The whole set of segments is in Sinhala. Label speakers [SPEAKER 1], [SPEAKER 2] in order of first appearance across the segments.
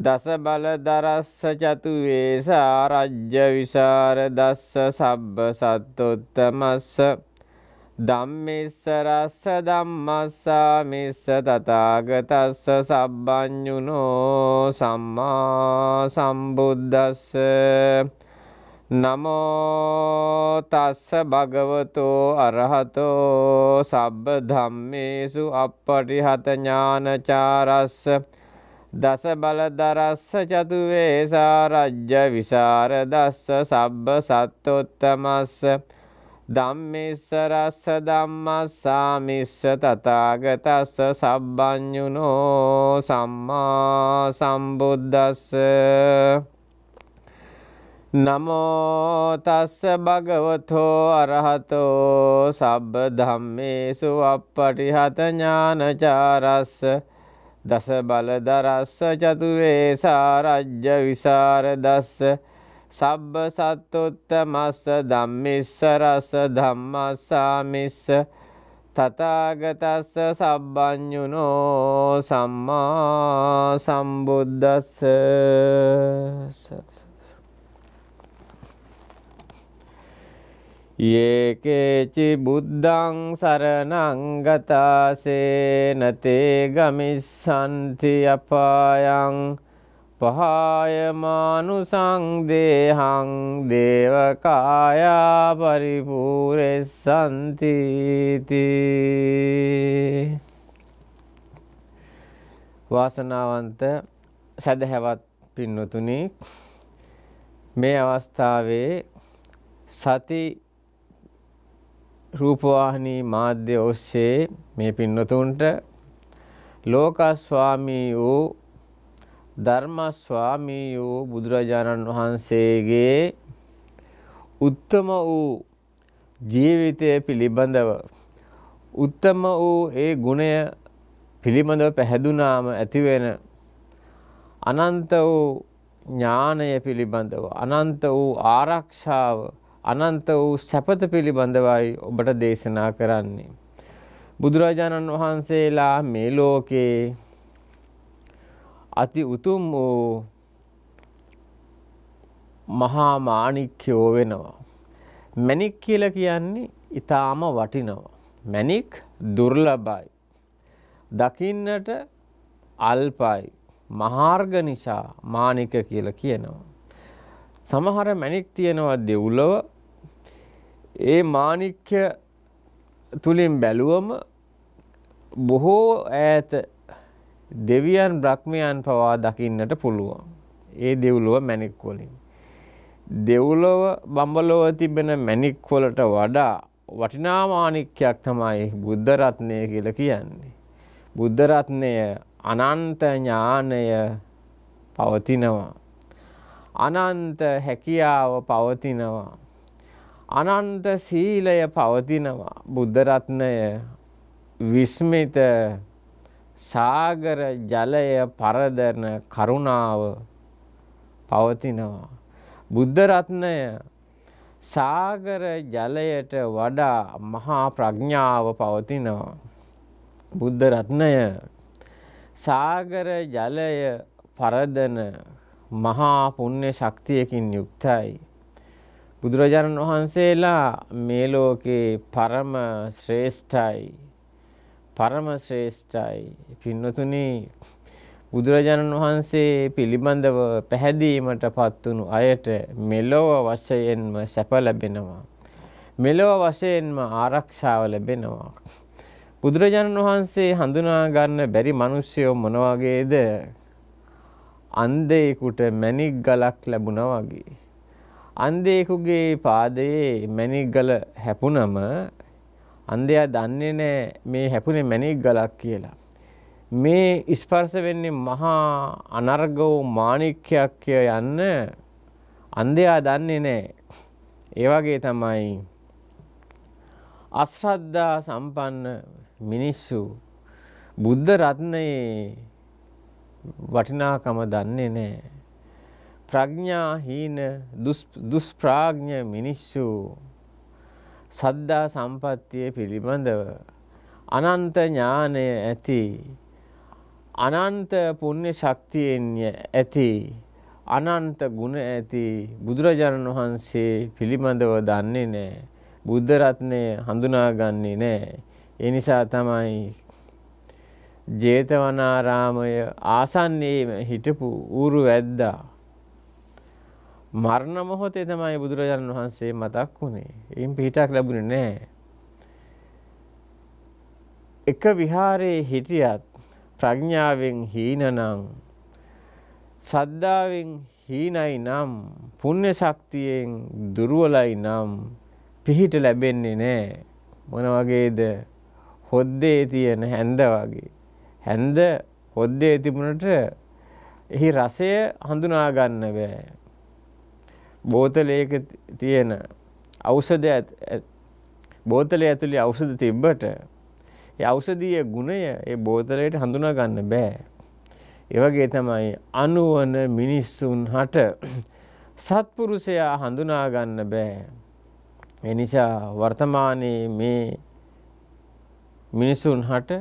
[SPEAKER 1] දස බල දරස්ස චතුවේසා රජ්‍ය විසාර දස්ස සබ්බ සත්තොත්තමස්ස ධම්මෙස්ස රස්ස ධම්මස්සා මෙස්ස තථාගතස්ස සබ්බඤුනෝ සම්මා සම්බුද්දස්ස නමෝ තස්ස භගවතෝ අරහතෝ සබ්බ ධම්මේසු අප්පටිහත ඥානචාරස්ස දස බලදරස්ස චතුවේසා රජ්‍ය විසාර දස්ස සබ්බ සත්තොත්තමස්ස ධම්මිස්ස රස්ස ධම්මස්සාමිස්ස තථාගතස්ස සබ්බඤුනෝ සම්මා සම්බුද්දස්ස නමෝ තස්ස භගවතෝ අරහතෝ සබ්බ ධම්මේසු අප්පටිහත ඥානචාරස්ස දස බලදරස්ස චතුවේ සාරජ්‍ය විසාර දස්ස සබ්බ සත්තොත්ත මස්ස ධම්මිස්ස රස ධම්මස්සාමිස්ස තථාගතස්ස සබ්බඤුනෝ සම්මා සම්බුද්දස්ස සත් ඒකේචි බුද්ධං සරණංගතාසේනතේ ගමිස්සන්ති අපායං පහායමානුසං දේහං දේවකායා පරිපූරෙස්සන්තිති වාසනාවන්ත සැදහැවත් පින්නතුනි මේ අවස්ථාවේ සති රූපවාහිනී මාධ්‍ය ඔස්සේ මේ පින්නතුන්ට ලෝකස්වාමී වූ ධර්මස්වාමී වූ බුදුරජාණන් වහන්සේගේ උත්තම වූ ජීවිතය පිළිබඳව උත්තම වූ ඒ ගුණය පිළිබඳව පැහැදුනාම ඇතිවෙන අනන්ත වූ ඥානය පිළිබඳව අනන්ත වූ ආරක්ෂාව අනන්ත වූ සැපත පිළිබඳවයි ඔබට දේශනා කරන්නේ. බුදුරජාණන් වහන්සේලා මේ ලෝකේ අති උතුම් වූ මහා මාණික්‍යෝ වෙනවා. මැණික් කියලා කියන්නේ ඊටාම වටිනවා. මැණික් දුර්ලභයි. දකින්නට අල්පයි. මහාර්ග නිසා මාණික කියලා කියනවා. සමහර මැණික් තියෙනවා දෙව්ලොව ඒ මාණික්‍ය තුලින් බැලුවම බොහෝ ඈත දෙවියන් බ්‍රහ්මයන් පවා දකින්නට පුළුවන්. ඒ දෙව්ලොව මැණික් වලින්. දෙව්ලොව බඹලොව තිබෙන මැණික් වලට වඩා වටිනා මාණික්‍යයක් තමයි බුද්ධ රත්නය කියලා කියන්නේ. බුද්ධ රත්නය අනන්ත ඥානය පවතිනවා. අනන්ත හැකියාව පවතිනවා. අනන්ත සීලය පවතිනවා බුද්ධරත්නය විස්මිත සාගර ජලය පරදන කරුණාව පවතිනවා. බුද්ධරත්නය සාගර ජලයට වඩා මහා ප්‍රඥාව පවතිනවා. බුද්ධරත්නය සාගර ජලය පරදන මහා පුුණ්‍ය ශක්තියකින් යුක්තයි. බුදුරජාණන් වහන්සේලා මේ ලෝකේ පරම ශ්‍රේෂ්ඨයි පරම ශ්‍රේෂ්ඨයි පින්නතුනි බුදුරජාණන් වහන්සේ පිළිබඳව පැහැදීමටපත් වුණු අයට මෙලොව වශයෙන්ම සැප ලැබෙනවා මෙලොව වශයෙන්ම ආරක්ෂාව ලැබෙනවා බුදුරජාණන් වහන්සේ හඳුනා ගන්න බැරි මිනිස්සුયો මොන වගේද අන්ධයෙකුට මණික් ගලක් ලැබුණා වගේ අන්දේකුගේ පාදයේ මැණික්ගල හැපුණම අන්දයා දන්නේ නැහැ මේ හැපුණේ මැණික්ගලක් කියලා. මේ ස්පර්ශ වෙන්නේ මහා අනර්ගෝ මාණික්කයක් කිය යන්න අන්දයා දන්නේ නැහැ. ඒ වගේ තමයි අශ්‍රද්ධා සම්පන්න මිනිස්සු බුද්ධ රත්නයේ වටිනාකම දන්නේ නැහැ. ප්‍රඥාහීන දුෂ්ප්‍රාඥ මිනිස්සු සද්දා සම්පත්තිය පිළිබඳව අනන්ත ඥානය ඇති අනන්ත පුණ්‍ය ශක්තියෙන් ඇති අනන්ත ගුණ ඇති බුදුරජාණන් වහන්සේ පිළිබඳව දන්නේ නැහැ. බුද්ධ රත්නය හඳුනාගන්නේ නැහැ. ඒ නිසා තමයි ජේතවනාරාමය ආසන්නයේම හිටපු ඌරු වැද්දා මරණ මොහොතේ තමයි බුදුරජාණන් වහන්සේ මතක් වුණේ. එයින් පිටක් ලැබුණේ නැහැ. එක විහාරයේ හිටියත් ප්‍රඥාවෙන් හීනනම් සද්ධාවෙන් හීනයි නම් පුණ්‍ය ශක්තියෙන් දුර්වලයි නම් පිහිට ලැබෙන්නේ නැහැ. මොන වගේද? හොද්දේ තියෙන හැඳ වගේ. හැඳ හොද්දේ තිබුණට එහි රසය හඳුනා ගන්න බෑ. බෝතලයක තියෙන ඖෂධය බෝතලය ඇතුළේ ඖෂධ තිබ්බට ඒ ඖෂධීය ගුණය ඒ බෝතලයට හඳුනා ගන්න බෑ. ඒ වගේ තමයි අනුවන මිනිස්සුන් හට සත්පුරුෂයා හඳුනා ගන්න බෑ. ඒ නිසා වර්තමානයේ මේ මිනිසුන් හට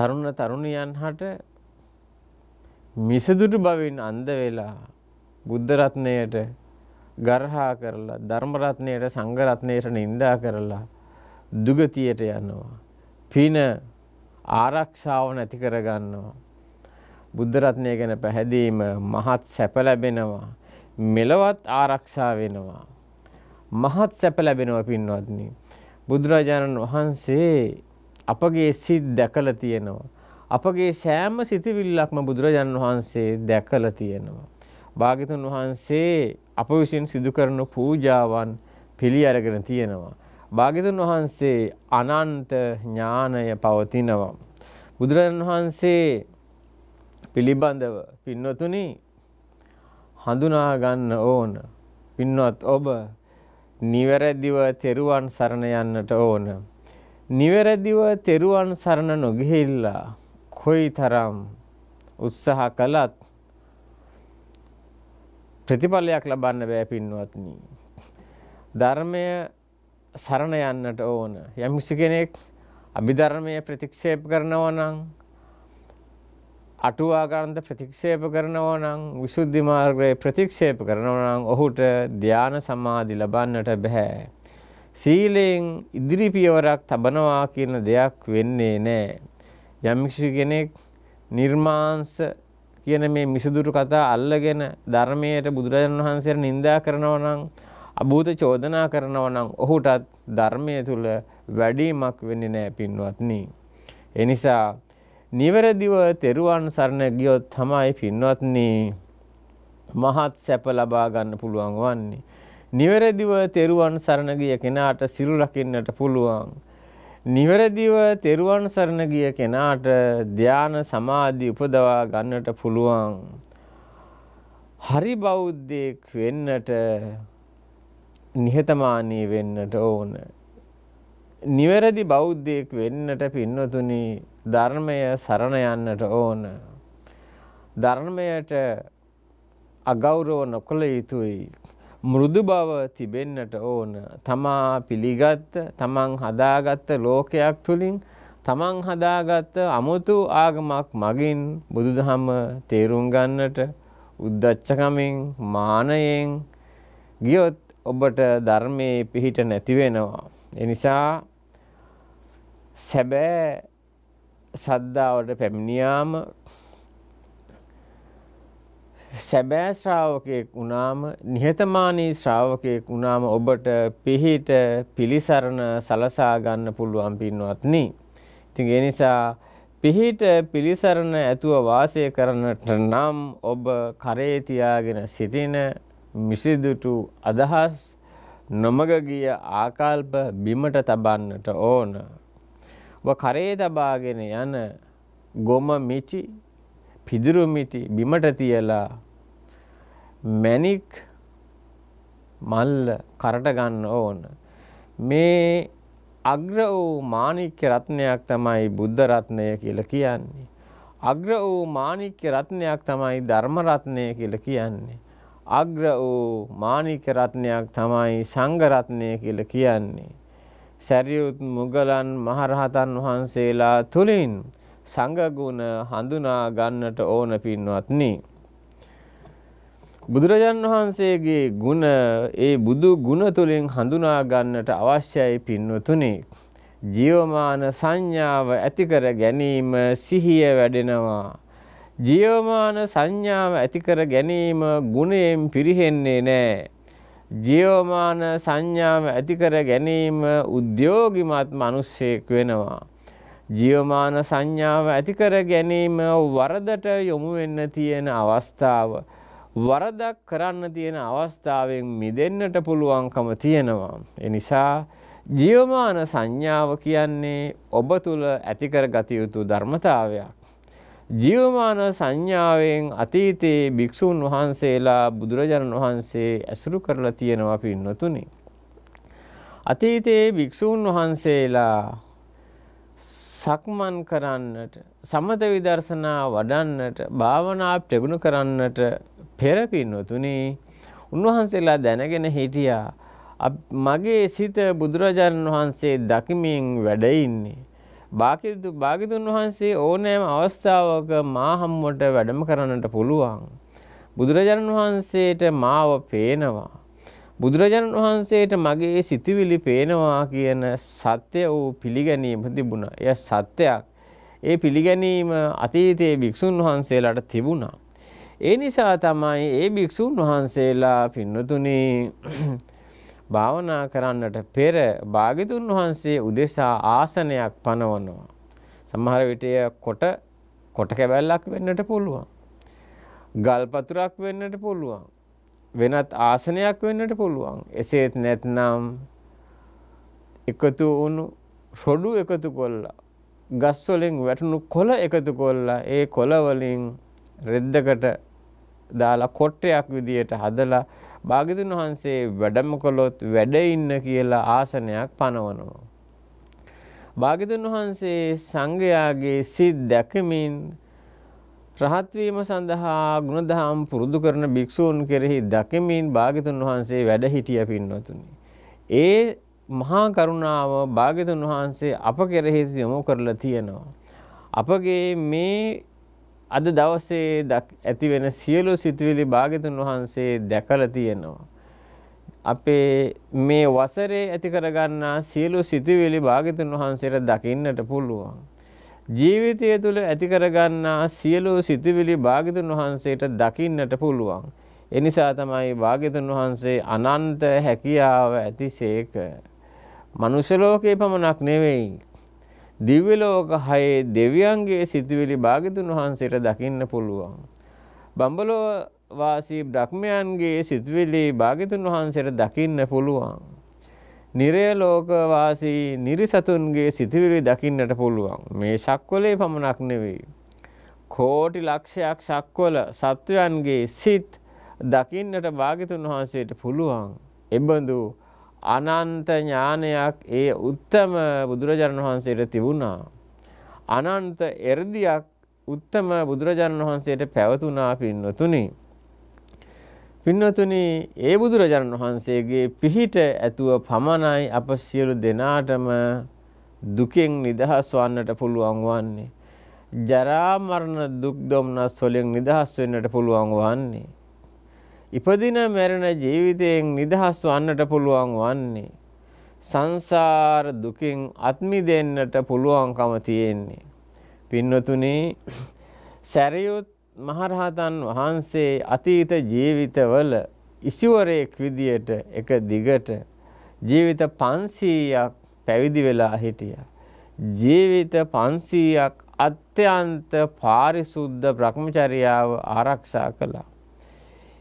[SPEAKER 1] තරුණ තරුණියන් හට මිසදුටු බවින් අන්ධ වෙලා බුද්ධ රත්නයට ගර්හා කරලා ධර්ම රත්නයට සංඝ රත්නයට නිඳා කරලා දුගතියට යනවා. පින ආරක්ෂාව නැති කර ගන්නවා. බුද්ධ රත්නය ගැන පැහැදීම මහත් සැප ලැබෙනවා. මෙලවත් ආරක්ෂා වෙනවා. මහත් සැප ලැබෙනවා පින්වත්නි. බුදුරජාණන් වහන්සේ අපගේ සිත් දැකලා තියෙනවා. අපගේ සෑම සිතවිල්ලක්ම බුදුරජාණන් වහන්සේ දැකලා තියෙනවා. භාගතුන් වහන්සේ අප විසින් සිදු කරන පූජාවන් පිළි අරගෙන තියෙනවා. භාගතුන් වහන්සේ අනන්ත ඥානය පවතිනවා. බුදුරජාණන් වහන්සේ පිළිබඳව පින්නතුනි හඳුනා ගන්න ඕන. පින්වත් ඔබ නිවැරදිව තෙරුවන් සරණ යන්නට ඕන. නිවැරදිව තෙරුවන් සරණ නොගිහිල්ලා කොයි තරම් උත්සාහ කළත් ප්‍රතිඵලයක් ලබන්න බෑ පින්වත්නි. ධර්මය සරණ යන්නට ඕන. යම්කිසි කෙනෙක් අභිධර්මය ප්‍රතික්ෂේප කරනවා නම් අටුවා ග්‍රන්ථ ප්‍රතික්ෂේප කරනවා නම් විසුද්ධි මාර්ගය ප්‍රතික්ෂේප කරනවා නම් ඔහුට ධාන සමාධි ලබන්නට බෑ. සීලෙන් ඉදිරි පියවරක් තබනවා කියන දෙයක් වෙන්නේ නැහැ. යම්කිසි කෙනෙක් නිර්මාංශ කියන මේ මිසදුරු කතා අල්ලගෙන ධර්මයට බුදුරජාණන් වහන්සේට නින්දා කරනවා නම් අභූත චෝදනා කරනවා නම් ඔහුටත් ධර්මය තුල වැඩිමක් වෙන්නේ නැහැ පින්වත්නි. ඒ නිසා නිවැරදිව තෙරුවන් සරණ ගියොත් තමයි පින්වත්නි මහත් සැප ලබා ගන්න පුළුවන් වන්නේ. නිවැරදිව තෙරුවන් සරණ ගිය කෙනාට සිරු රකින්නට පුළුවන්. නිවැරදිව තෙරුවන් සරණ ගිය කෙනාට ධ්‍යාන සමාධි උපදවා ගන්නට පුළුවන් හරි බෞද්ධයෙක් වෙන්නට නිහතමානී වෙන්නට ඕන. නිවැරදි බෞද්ධයෙක් වෙන්නට පින්නතුනි ධර්මය සරණ යන්නට ඕන. ධර්මයට අගෞරව නොකළ යුතුයි මෘදු බව තිබෙන්නට ඕන තමා පිළිගත්ත තමන් හදාගත්ත ලෝකයක් තුළින් තමන් හදාගත්ත අමුතු ආගමක් මගින් බුදුදහම තේරුම් ගන්නට උද්දච්චකමින් මානයෙන් ගියොත් ඔබට ධර්මයේ පිහිට නැති වෙනවා. එනිසා සැබෑ ශ්‍රද්ධාවට පැමිණියාම සැබෑ ශ්‍රාවකයෙක් වුණාම නිහතමානී ශ්‍රාවකයෙක් වුණාම ඔබට පිහිට පිළිසරණ සලසා ගන්න පුළුවන් පින්වත්නි. ඉතින් ඒ නිසා පිහිට පිළිසරණ ඇතුව වාසය කරනට නම් ඔබ කරේ තියාගෙන සිටින මිසිදුටු අදහස් නොමග ගිය ආකල්ප බිමට තබන්නට ඕන. ඔබ කරේ තබාගෙන යන ගොම මිචි පිදුරුමිටි බිමට තියලා මැණික් මල්ල කරට ගන්න ඕන. මේ අග්‍ර වූ මාණික්‍ය රත්නයක් තමයි බුද්ධ රත්නය කියලා කියන්නේ. අග්‍ර වූ මාණික්‍ය රත්නයක් තමයි ධර්ම රත්නය කියලා කියන්නේ. අග්‍ර වූ මාණික්‍ය රත්නයක් තමයි සංඝ රත්නය කියලා කියන්නේ. සැරියුත් මුගලන් මහරහතන් වහන්සේලා තුලින් සංගගුණ හඳුනා ගන්නට ඕන පින්වත්නි. බුදුරජාන් වහන්සේගේ ගුණ ඒ බුදු ගුණ තුළින් හඳුනා ගන්නට අවශ්‍යයි පින්වතුනි. ජීවමාන සංඥාව ඇතිකර ගැනීම සිහිය වැඩෙනවා. ජීවමාන සංඥාව ඇතිකර ගැනීම ගුණයෙන් පිරිහෙන්නේ නෑ. ජීවමාන සංඥාව ඇතිකර ගැනීම උද්‍යෝගිමත් මනුස්සයෙක් වෙනවා. ජීවමාන සංඥාව ඇතිකර ගැනීම වරදට යොමු වෙන්න තියෙන අවස්ථාව. වරදක් කරන්න තියෙන අවස්ථාවෙන් මිදෙන්නට පුළුවන්කම තියෙනවා. එනිසා ජීවමාන සංඥාව කියන්නේ ඔබ තුළ ඇතිකර ගතයුතු ධර්මතාවයක්. ජීවමාන සංඥාවෙන් අතීතයේ භික්‍ෂූන් වහන්සේලා බුදුරජාණන් වහන්සේ ඇසුරු කරලා තියෙනවා පින්නතුනි. අතීතයේ භික්‍ෂූන් වහන්සේලා සක්මන් කරන්නට සමත විදර්ශනා වඩන්නට භාවනා ප්‍රගුණ කරන්නට පෙර පින්නතුනේ උන්වහන්සේලා දැනගෙන හිටියා මගේ සිත බුදුරජාණන් වහන්සේ දකිමින් වැඩ ඉන්නේ බාකිතු භාගිතුන් වහන්සේ ඕනෑම අවස්ථාවක මා හම්මට වැඩම කරන්නට පුළුවන් බුදුරජාණන් වහන්සේට මාව පේනවා බුදුරජාණන් වහන්සේට මගේ සිතිවිලි පේනවා කියන සත්‍ය වූ පිළිගැනීම තිබුණා. එය සත්‍යයක්. ඒ පිළිගැනීම අතීතයේ භික්ෂුන් වහන්සේලාට තිබුණා. ඒ නිසා තමයි ඒ භික්ෂුන් වහන්සේලා පින්නතුනේ භාවනා කරන්නට පෙර භාගිතුන් වහන්සේ උදෙසා ආසනයක් පනවනවා. සමහර විටය කොට කොට කැබැල්ලක් වෙන්නට පුළුවන්. ගල්පතුරක් වෙන්නට පුළුවන්. වෙනත් ආසනයක් වෙන්නට පුළුවන්. එසේත් නැත්නම් එකතු වුණු රොඩු එකතු කොල්ලා ගස් වලින් වැටුණු කොළ එකතු කොල්ලා ඒ කොළ වලින් රෙද්දකට දාලා කොට්ටයක් විදියට හදලා භාග්‍යතුන් වහන්සේ වැඩම කළොත් වැඩ ඉන්න කියලා ආසනයක් පනවනවා. භාග්‍යතුන් වහන්සේ සංඝයාගේ සිත් දැකමින් රහත් වීම සඳහා ගුණධම් පුරුදු කරන භික්ෂූන් කෙරෙහි දකිමින් භාග්‍යතුන් වහන්සේ වැඩ හිටිය පින්නතුනි. ඒ මහා කරුණාව භාග්‍යතුන් වහන්සේ අප කෙරෙහි යොමු කරලා තියෙනවා. අපගේ මේ අද දවසේ ඇති වෙන සියලු සිතුවිලි භාග්‍යතුන් වහන්සේ දැකලා තියෙනවා. අපේ මේ වසරේ ඇති කරගන්නා සියලු සිතුවිලි භාග්‍යතුන් වහන්සේට දකින්නට පුළුවන්. ජීවිතය තුළ ඇති කරගන්නා සියලු සිතුවිලි භාගතුන් වහන්සේට දකින්නට පුළුවන්. එනිසා තමයි භාගතුන් වහන්සේ අනන්ත හැකියාව ඇතිසේක. මනුෂ්‍යලෝකයේ පමණක් නෙවෙයි. දිව්‍යලෝක හයේ දෙවියන්ගේ සිතුවිලි භාගතුන් වහන්සේට දකින්න පුළුවන්. බඹලෝ වාසී බ්‍රහ්මයන්ගේ සිතුවිලි භාගතුන් වහන්සේට දකින්න පුළුවන්. නිරයලෝකවාසී නිරිසතුන්ගේ සිතිවිලි දකින්නට පුළුවන්. මේ ශක්වලේ පමණක් නෙවෙයි. කෝටි ලක්ෂයක් ශක්වල සත්වයන්ගේ සිත් දකින්නට භාගිතුන් වහන්සේට පුළුවන්. එබඳු අනන්ත ඥානයක් ඒ උත්තම බුදුරජාණන් වහන්සේට තිබුණා. අනන්ත එරදියක් උත්තම බුදුරජාණන් වහන්සේට පැවතුනා පින්නතුනි. පින්නතුනි ඒ බුදුරජාණන් වහන්සේගේ පිහිට ඇතුව පමණයි අප සියලු දෙනාටම දුකෙන් නිදහස් වන්නට පුළුවන් වන්නේ. ජරා මරණ දුක් දුම්නස් වලින් නිදහස් වෙන්නට පුළුවන් වන්නේ. ඉපදින මැරෙන ජීවිතයෙන් නිදහස් වන්නට පුළුවන් වන්නේ. සංසාර දුකින් අත් මිදෙන්නට පුළුවන්කම තියෙන්නේ. පින්නතුනි සැරියොත් මහරහතන් වහන්සේ අතීත ජීවිතවල ඉසිවරයෙක් විදියට එක දිගට ජීවිත 500ක් පැවිදි වෙලා හිටියා. ජීවිත 500ක් අත්‍යන්ත පාරිසුද්ධ භ්‍රමචර්යාව ආරක්ෂා කළා.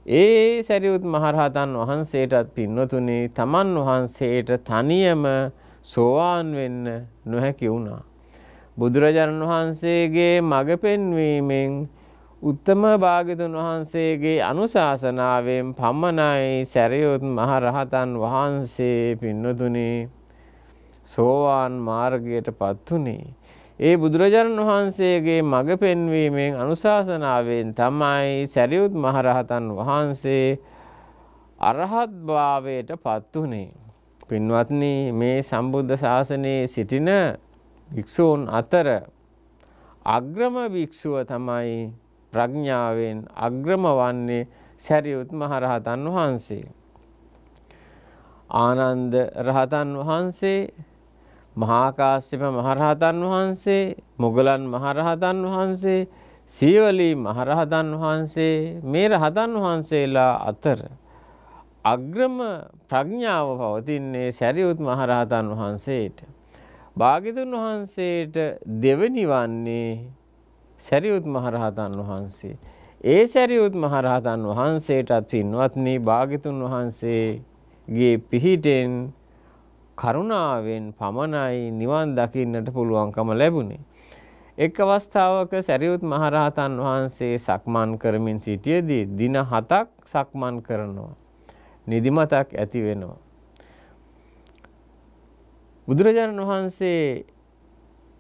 [SPEAKER 1] ඒ සරියුත් මහරහතන් වහන්සේටත් පින්වතුනි තමන් වහන්සේට තනියම සෝවාන් වෙන්න නොහැකි වුණා. බුදුරජාණන් වහන්සේගේ මඟ පෙන්වීමෙන් උත්තම භාගතුන් වහන්සේගේ අනුශාසනාවෙන් පමණයි සැරියුත් මහරහතන් වහන්සේ පින්නතුනේ සෝවාන් මාර්ගයට පත්තුනේ. ඒ බුදුරජාණන් වහන්සේගේ මඟ පෙන්වීමෙන් අනුශාසනාවෙන් තමයි සැරියුත් මහරහතන් වහන්සේ අරහත් භාවයට පත්තුනේ. පින්වත්නි මේ සම්බුද්ධ ශාසනයේ සිටින භික්ෂූන් අතර අග්‍රම භික්ෂුව තමයි ප්‍රඥාවෙන් අග්‍රම වන්නේ සැරියුත් මහරහතන් වහන්සේ. ආනන්ද රහතන් වහන්සේ මහාකාශ්‍යප මහරහතන් වහන්සේ මොගලන් මහරහතන් වහන්සේ සීවලී මහරහතන් වහන්සේ මේ රහතන් වහන්සේලා අතර අග්‍රම ප්‍රඥාව පවතින්නේ සැරියුත් මහරහතන් වහන්සේට. භාගිතුන් වහන්සේට දෙවනි වන්නේ සැරියුත් මහරහතන් වහන්සේ. ඒ සැරියුත් මහරහතන් වහන්සේටත් පින්වත්නි භාගිතුන් වහන්සේගේ පිහිටෙන් කරුණාවෙන් පමණයි නිවන් දකින්නට පුළුවන්කම ලැබුණේ. එක් අවස්ථාවක සැරියුත් මහරහතන් වහන්සේ සක්මන් කරමින් සිටියදී දින හතක් සක්මන් කරනවා. නිදිමතක් ඇති වෙනවා. බුදුරජාණන් වහන්සේ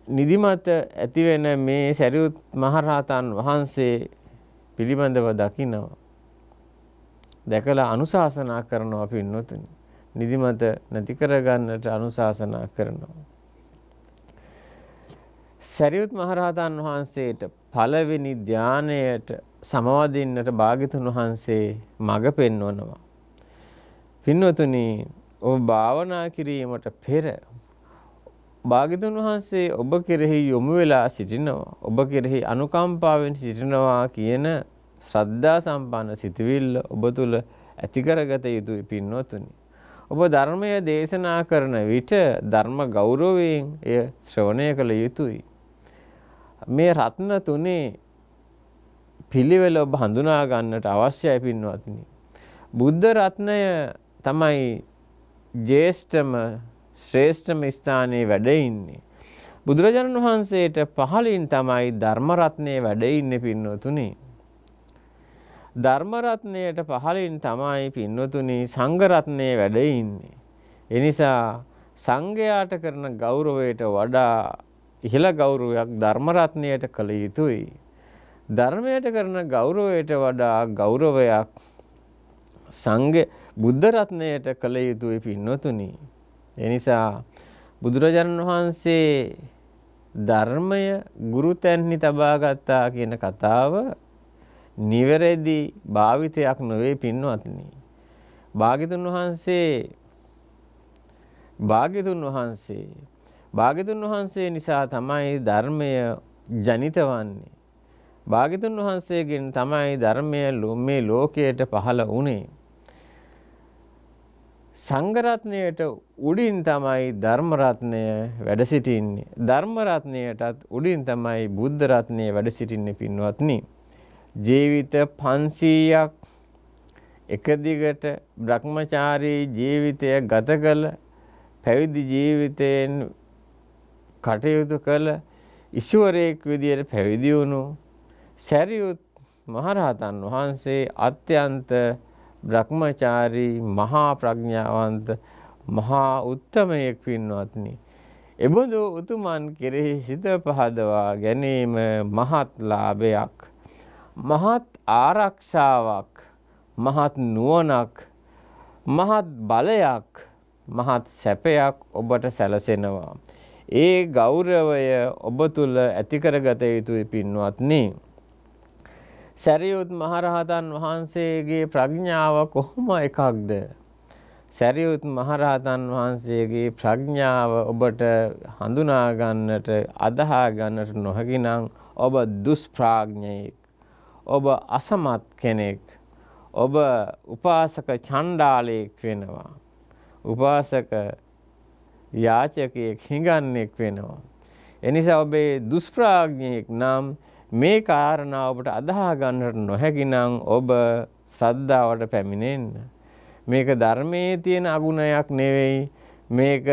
[SPEAKER 1] නිදිමත ඇතිවෙන මේ සැරියුත් මහරහතන් වහන්සේ පිළිබඳව දකිනවා. දැකලා අනුශාසනා කරනවා පින්නොතුනි. නිදිමත නැති කරගන්නට අනුශාසනා කරනවා. සැරියුත් මහරහතන් වහන්සේට පළවෙනි ධානයට සමවදින්නට භාග්‍යතුන් වහන්සේ මඟ පෙන්වනවා. පින්නතුනි ඔබ භාවනා කිරීමට පෙර භාගිතුන් වහන්සේ ඔබ කෙරෙහි යොමු වෙලා සිටිනවා. ඔබ කෙරෙහි අනුකම්පාවෙන් සිටිනවා කියන ශ්‍රද්ධා සම්පන්න සිතවිල්ල ඔබ තුළ ඇතිකරගත යුතුයි පින්නොතුනි. ඔබ ධර්මය දේශනා කරන විට ධර්ම ගෞරවයෙන් එය ශ්‍රවණය කළ යුතුයි. මේ රත්න තුනේ පිළිවෙල ඔබ හඳුනා ගන්නට අවශ්‍යයි පින්වත්නි. බුද්ධ රත්නය තමයි ජේෂ්ඨම ශ්‍රේෂ්ඨම ස්ථානයේ වැඩ ඉන්නේ. බුදුරජාණන් වහන්සේට පහලින් තමයි ධර්මරත්නය වැඩ ඉන්නේ පින්නතුනේ. ධර්මරත්නයට පහලින් තමයි පින්නතුනේ සංඝරත්නය වැඩ ඉන්නේ. එනිසා සංඝයාට කරන ගෞරවයට වඩා ඉහළ ගෞරවයක් ධර්මරත්නයට කළ යුතුයි. ධර්මයට කරන ගෞරවයට වඩා ගෞරවයක් සංඝ බුද්ධ රත්නයට කළ යුතුයි පින්නතුනි. එනිසා බුදුරජාණන් වහන්සේ ධර්මය ගුරුතැන්හි තබාගත්තා කියන කතාව නිවැරදි භාවිතයක් නොවේ පින්වත්නි. භාගිතුන් වහන්සේ භාගිතුන් වහන්සේ භාගිතුන් වහන්සේ නිසා තමයි ධර්මය ජනිත වන්නේ. භාගිතුන් වහන්සේගෙන් තමයි ධර්මය මේ ලෝකයට පහළ වුණේ. සංගරත්නයට උඩින් තමයි ධර්මරත්නය වැඩ සිටින්නේ. ධර්මරත්නයටත් උඩින් තමයි බුද්ධරත්නය වැඩ සිටින්නේ පින්වත්නි. ජීවිත පන්සීයක් එකදිගට බ්‍රහ්මචාරී ජීවිතය ගත කළ පැවිදි ජීවිතයෙන් කටයුතු කළ ඉශුවරයෙක් විදියට පැවිදි වුණු සැරියුත් මහරහතන් වහන්සේ අත්‍යන්ත බ්‍රහ්මචාරී මහා ප්‍රඥාවන්ත මහා උත්තමයෙක් පින්වත්නි. එබඳු උතුමන් කෙරෙහි සිත පහදවා ගැනීම මහත් ලාභයක්. මහත් ආරක්ෂාවක් මහත් නුවණක් මහත් බලයක් මහත් සැපයක් ඔබට සැලසෙනවා. ඒ ගෞරවය ඔබ තුළ ඇතිකරගත යුතුයි පින්වත්නී. සැරියුත් මහරහතන් වහන්සේගේ ප්‍රඥාව කොහොම එකක්ද? සැරියුත් මහරහතන් වහන්සේගේ ප්‍රඥාව ඔබට හඳුනා ගන්නට අදහා ගන්නට නොහැකි නම් ඔබ දුෂ්ප්‍රාඥයෙක්. ඔබ අසමත් කෙනෙක්. ඔබ උපාසක චණ්ඩාලයෙක් වෙනවා. උපාසක යාචකයෙක් හිඟන්නෙක් වෙනවා. එනිසා ඔබේ දුෂ්ප්‍රාඥයෙක් නම් මේ කාරණා ඔබට අදහා ගන්නට නොහැකිනම් ඔබ ශ්‍රද්ධාවට පැමිණෙන්න. මේක ධර්මයේ තියෙන අගුණයක් නෙවෙයි. මේක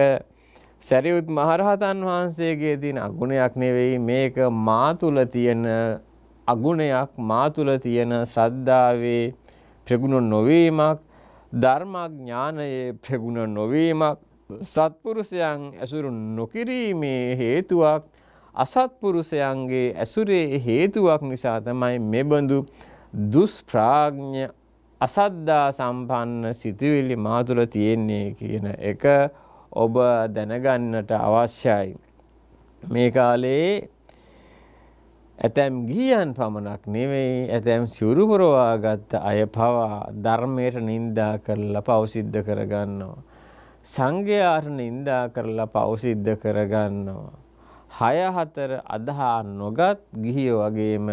[SPEAKER 1] සැරියුත් මහරහතන් වහන්සේගේ තියෙන අගුණයක් නෙවෙයි. මේක මා තුල තියෙන අගුණයක්, මා තුල තියෙන ශ්‍රද්ධාවේ ප්‍රගුණ නොවීමක්, ධර්මඥානයේ ප්‍රගුණ නොවීමක්, සත්පුරුෂයන් ඇසුරු නොකිරීමේ හේතුවක් අසත්පුරුෂයන්ගේ ඇසුරේ හේතුවක් නිසා තමයි මෙබඳු දුෂ්ප්‍රාඥ අසද්දා සම්පන්න සිතුවිලි මා තුළ තියෙන්නේ කියන එක ඔබ දැනගන්නට අවශ්‍යයි. මේ කාලේ ඇතැම් ගියන් පමණක් නෙවෙයි ඇතැම් සිවුරුපුරවා ගත්ත අය පවා ධර්මයට නින්දා කරලා පවසිද්ධ කරගන්නවා. සංඝයාට නින්දා කරලා පවසිද්ධ කරගන්නවා. හය හතර අදහා නොගත් ගිහියෝ වගේම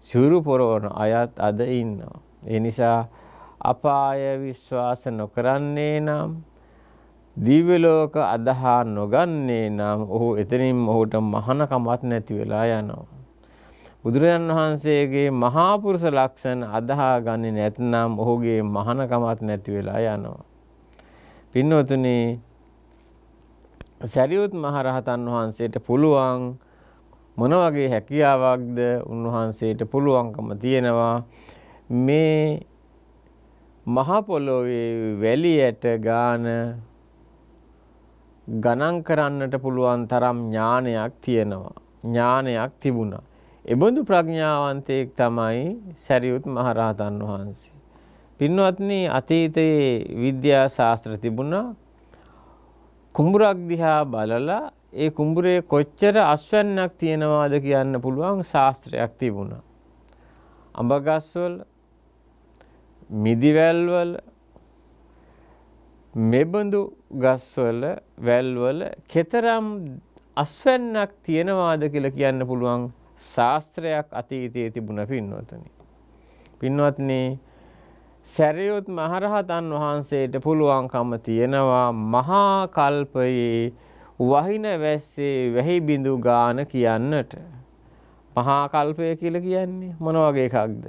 [SPEAKER 1] සිවුරු පොරවන අයත් අද ඉන්නවා. ඒ නිසා අපාය විශ්වාස නොකරන්නේ නම් දිව්‍ය ලෝක අදහා නොගන්නේ නම් ඔහු එතනින් ඔහුට මහානකමක් නැති වෙලා යනවා. බුදුරජාන් වහන්සේගේ මහා පුරුෂ ලක්ෂණ අදහා ගන්නේ නැත්නම් ඔහුගේ මහානකමක් නැති වෙලා යනවා. පින්නොතුනේ සැරියුත් මහරහතන් වහන්සේට පුළුවන් මොන වගේ හැකියාවක්ද උන්වහන්සේට පුළුවන්කම තියෙනවා මේ මහා පොළොවේ වැලියට ගාන ගණන් කරන්නට පුළුවන් තරම් ඥානයක් තියෙනවා. ඥානයක් තිබුණා. එබඳු ප්‍රඥාවන්තයෙක් තමයි සැරියුත් මහරහතන් වහන්සේ. පින්වත්නි අතීතයේ විද්‍යා ශාස්ත්‍ර තිබුණා කුඹුරක් දිහා බලලා ඒ කුඹුරේ කොච්චර අස්වැන්නක් තියෙනවාද කියන්න පුළුවන් ශාස්ත්‍රයක් තිබුණා. අඹගස්වල මිදිවැල්වල මෙබඳු ගස්වල වැල්වල කෙතරම් අස්වැන්නක් තියෙනවාද කියලා කියන්න පුළුවන් ශාස්ත්‍රයක් අතීතයේ තිබුණ පින්වතුනි. පින්වත්නි සැරියුත් මහරහතන් වහන්සේට පුළුවන්කම තියෙනවා මහා කල්පයේ වහින වැස්සේ වැහි බිඳු ගාන කියන්නට. මහා කල්පය කියලා කියන්නේ මොන වගේ එකක්ද?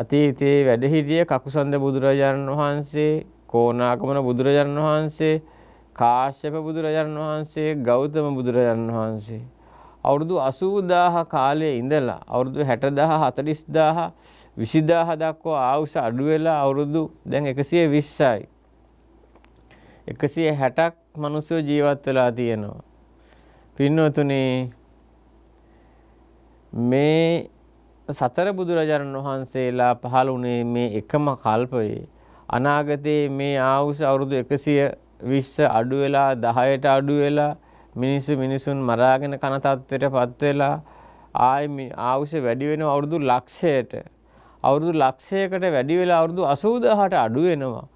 [SPEAKER 1] අතීතයේ වැඩ හිටිය කකුසන්ද බුදුරජාණන් වහන්සේ, කොණාගමන බුදුරජාණන් වහන්සේ, කාශ්‍යප බුදුරජාණන් වහන්සේ, ගෞතම බුදුරජාණන් වහන්සේ අවුරුදු 80000 කාලයේ ඉඳලා අවුරුදු 60000 40000 විසිදාහ දක්වා ආවුස අඩුවෙලා අවුරුදු දැන් එකසිය විශ්සයි. එකසිය හැටක් මනුස්සෝ ජීවත් වෙලා තියෙනවා. පින්නොතුනේ මේ සතර බුදුරජාණන් වහන්සේලා පහළ වුණේ මේ එකම කල්පයේ අනාගතයේ මේ ආවුස අවුරුදු 120 අඩු වෙලා 10ට අඩු වෙලා මිනිස්සු මිනිසුන් මරාගෙන කන තත්ත්වයට පත් වෙලා ආයි ආවුස වැඩි වෙනව අවුරුදු ලක්ෂයට අවුරුදු ලක්ෂයකට වැඩි වෙලා අවුරුදු 80000ට අඩු වෙනවා.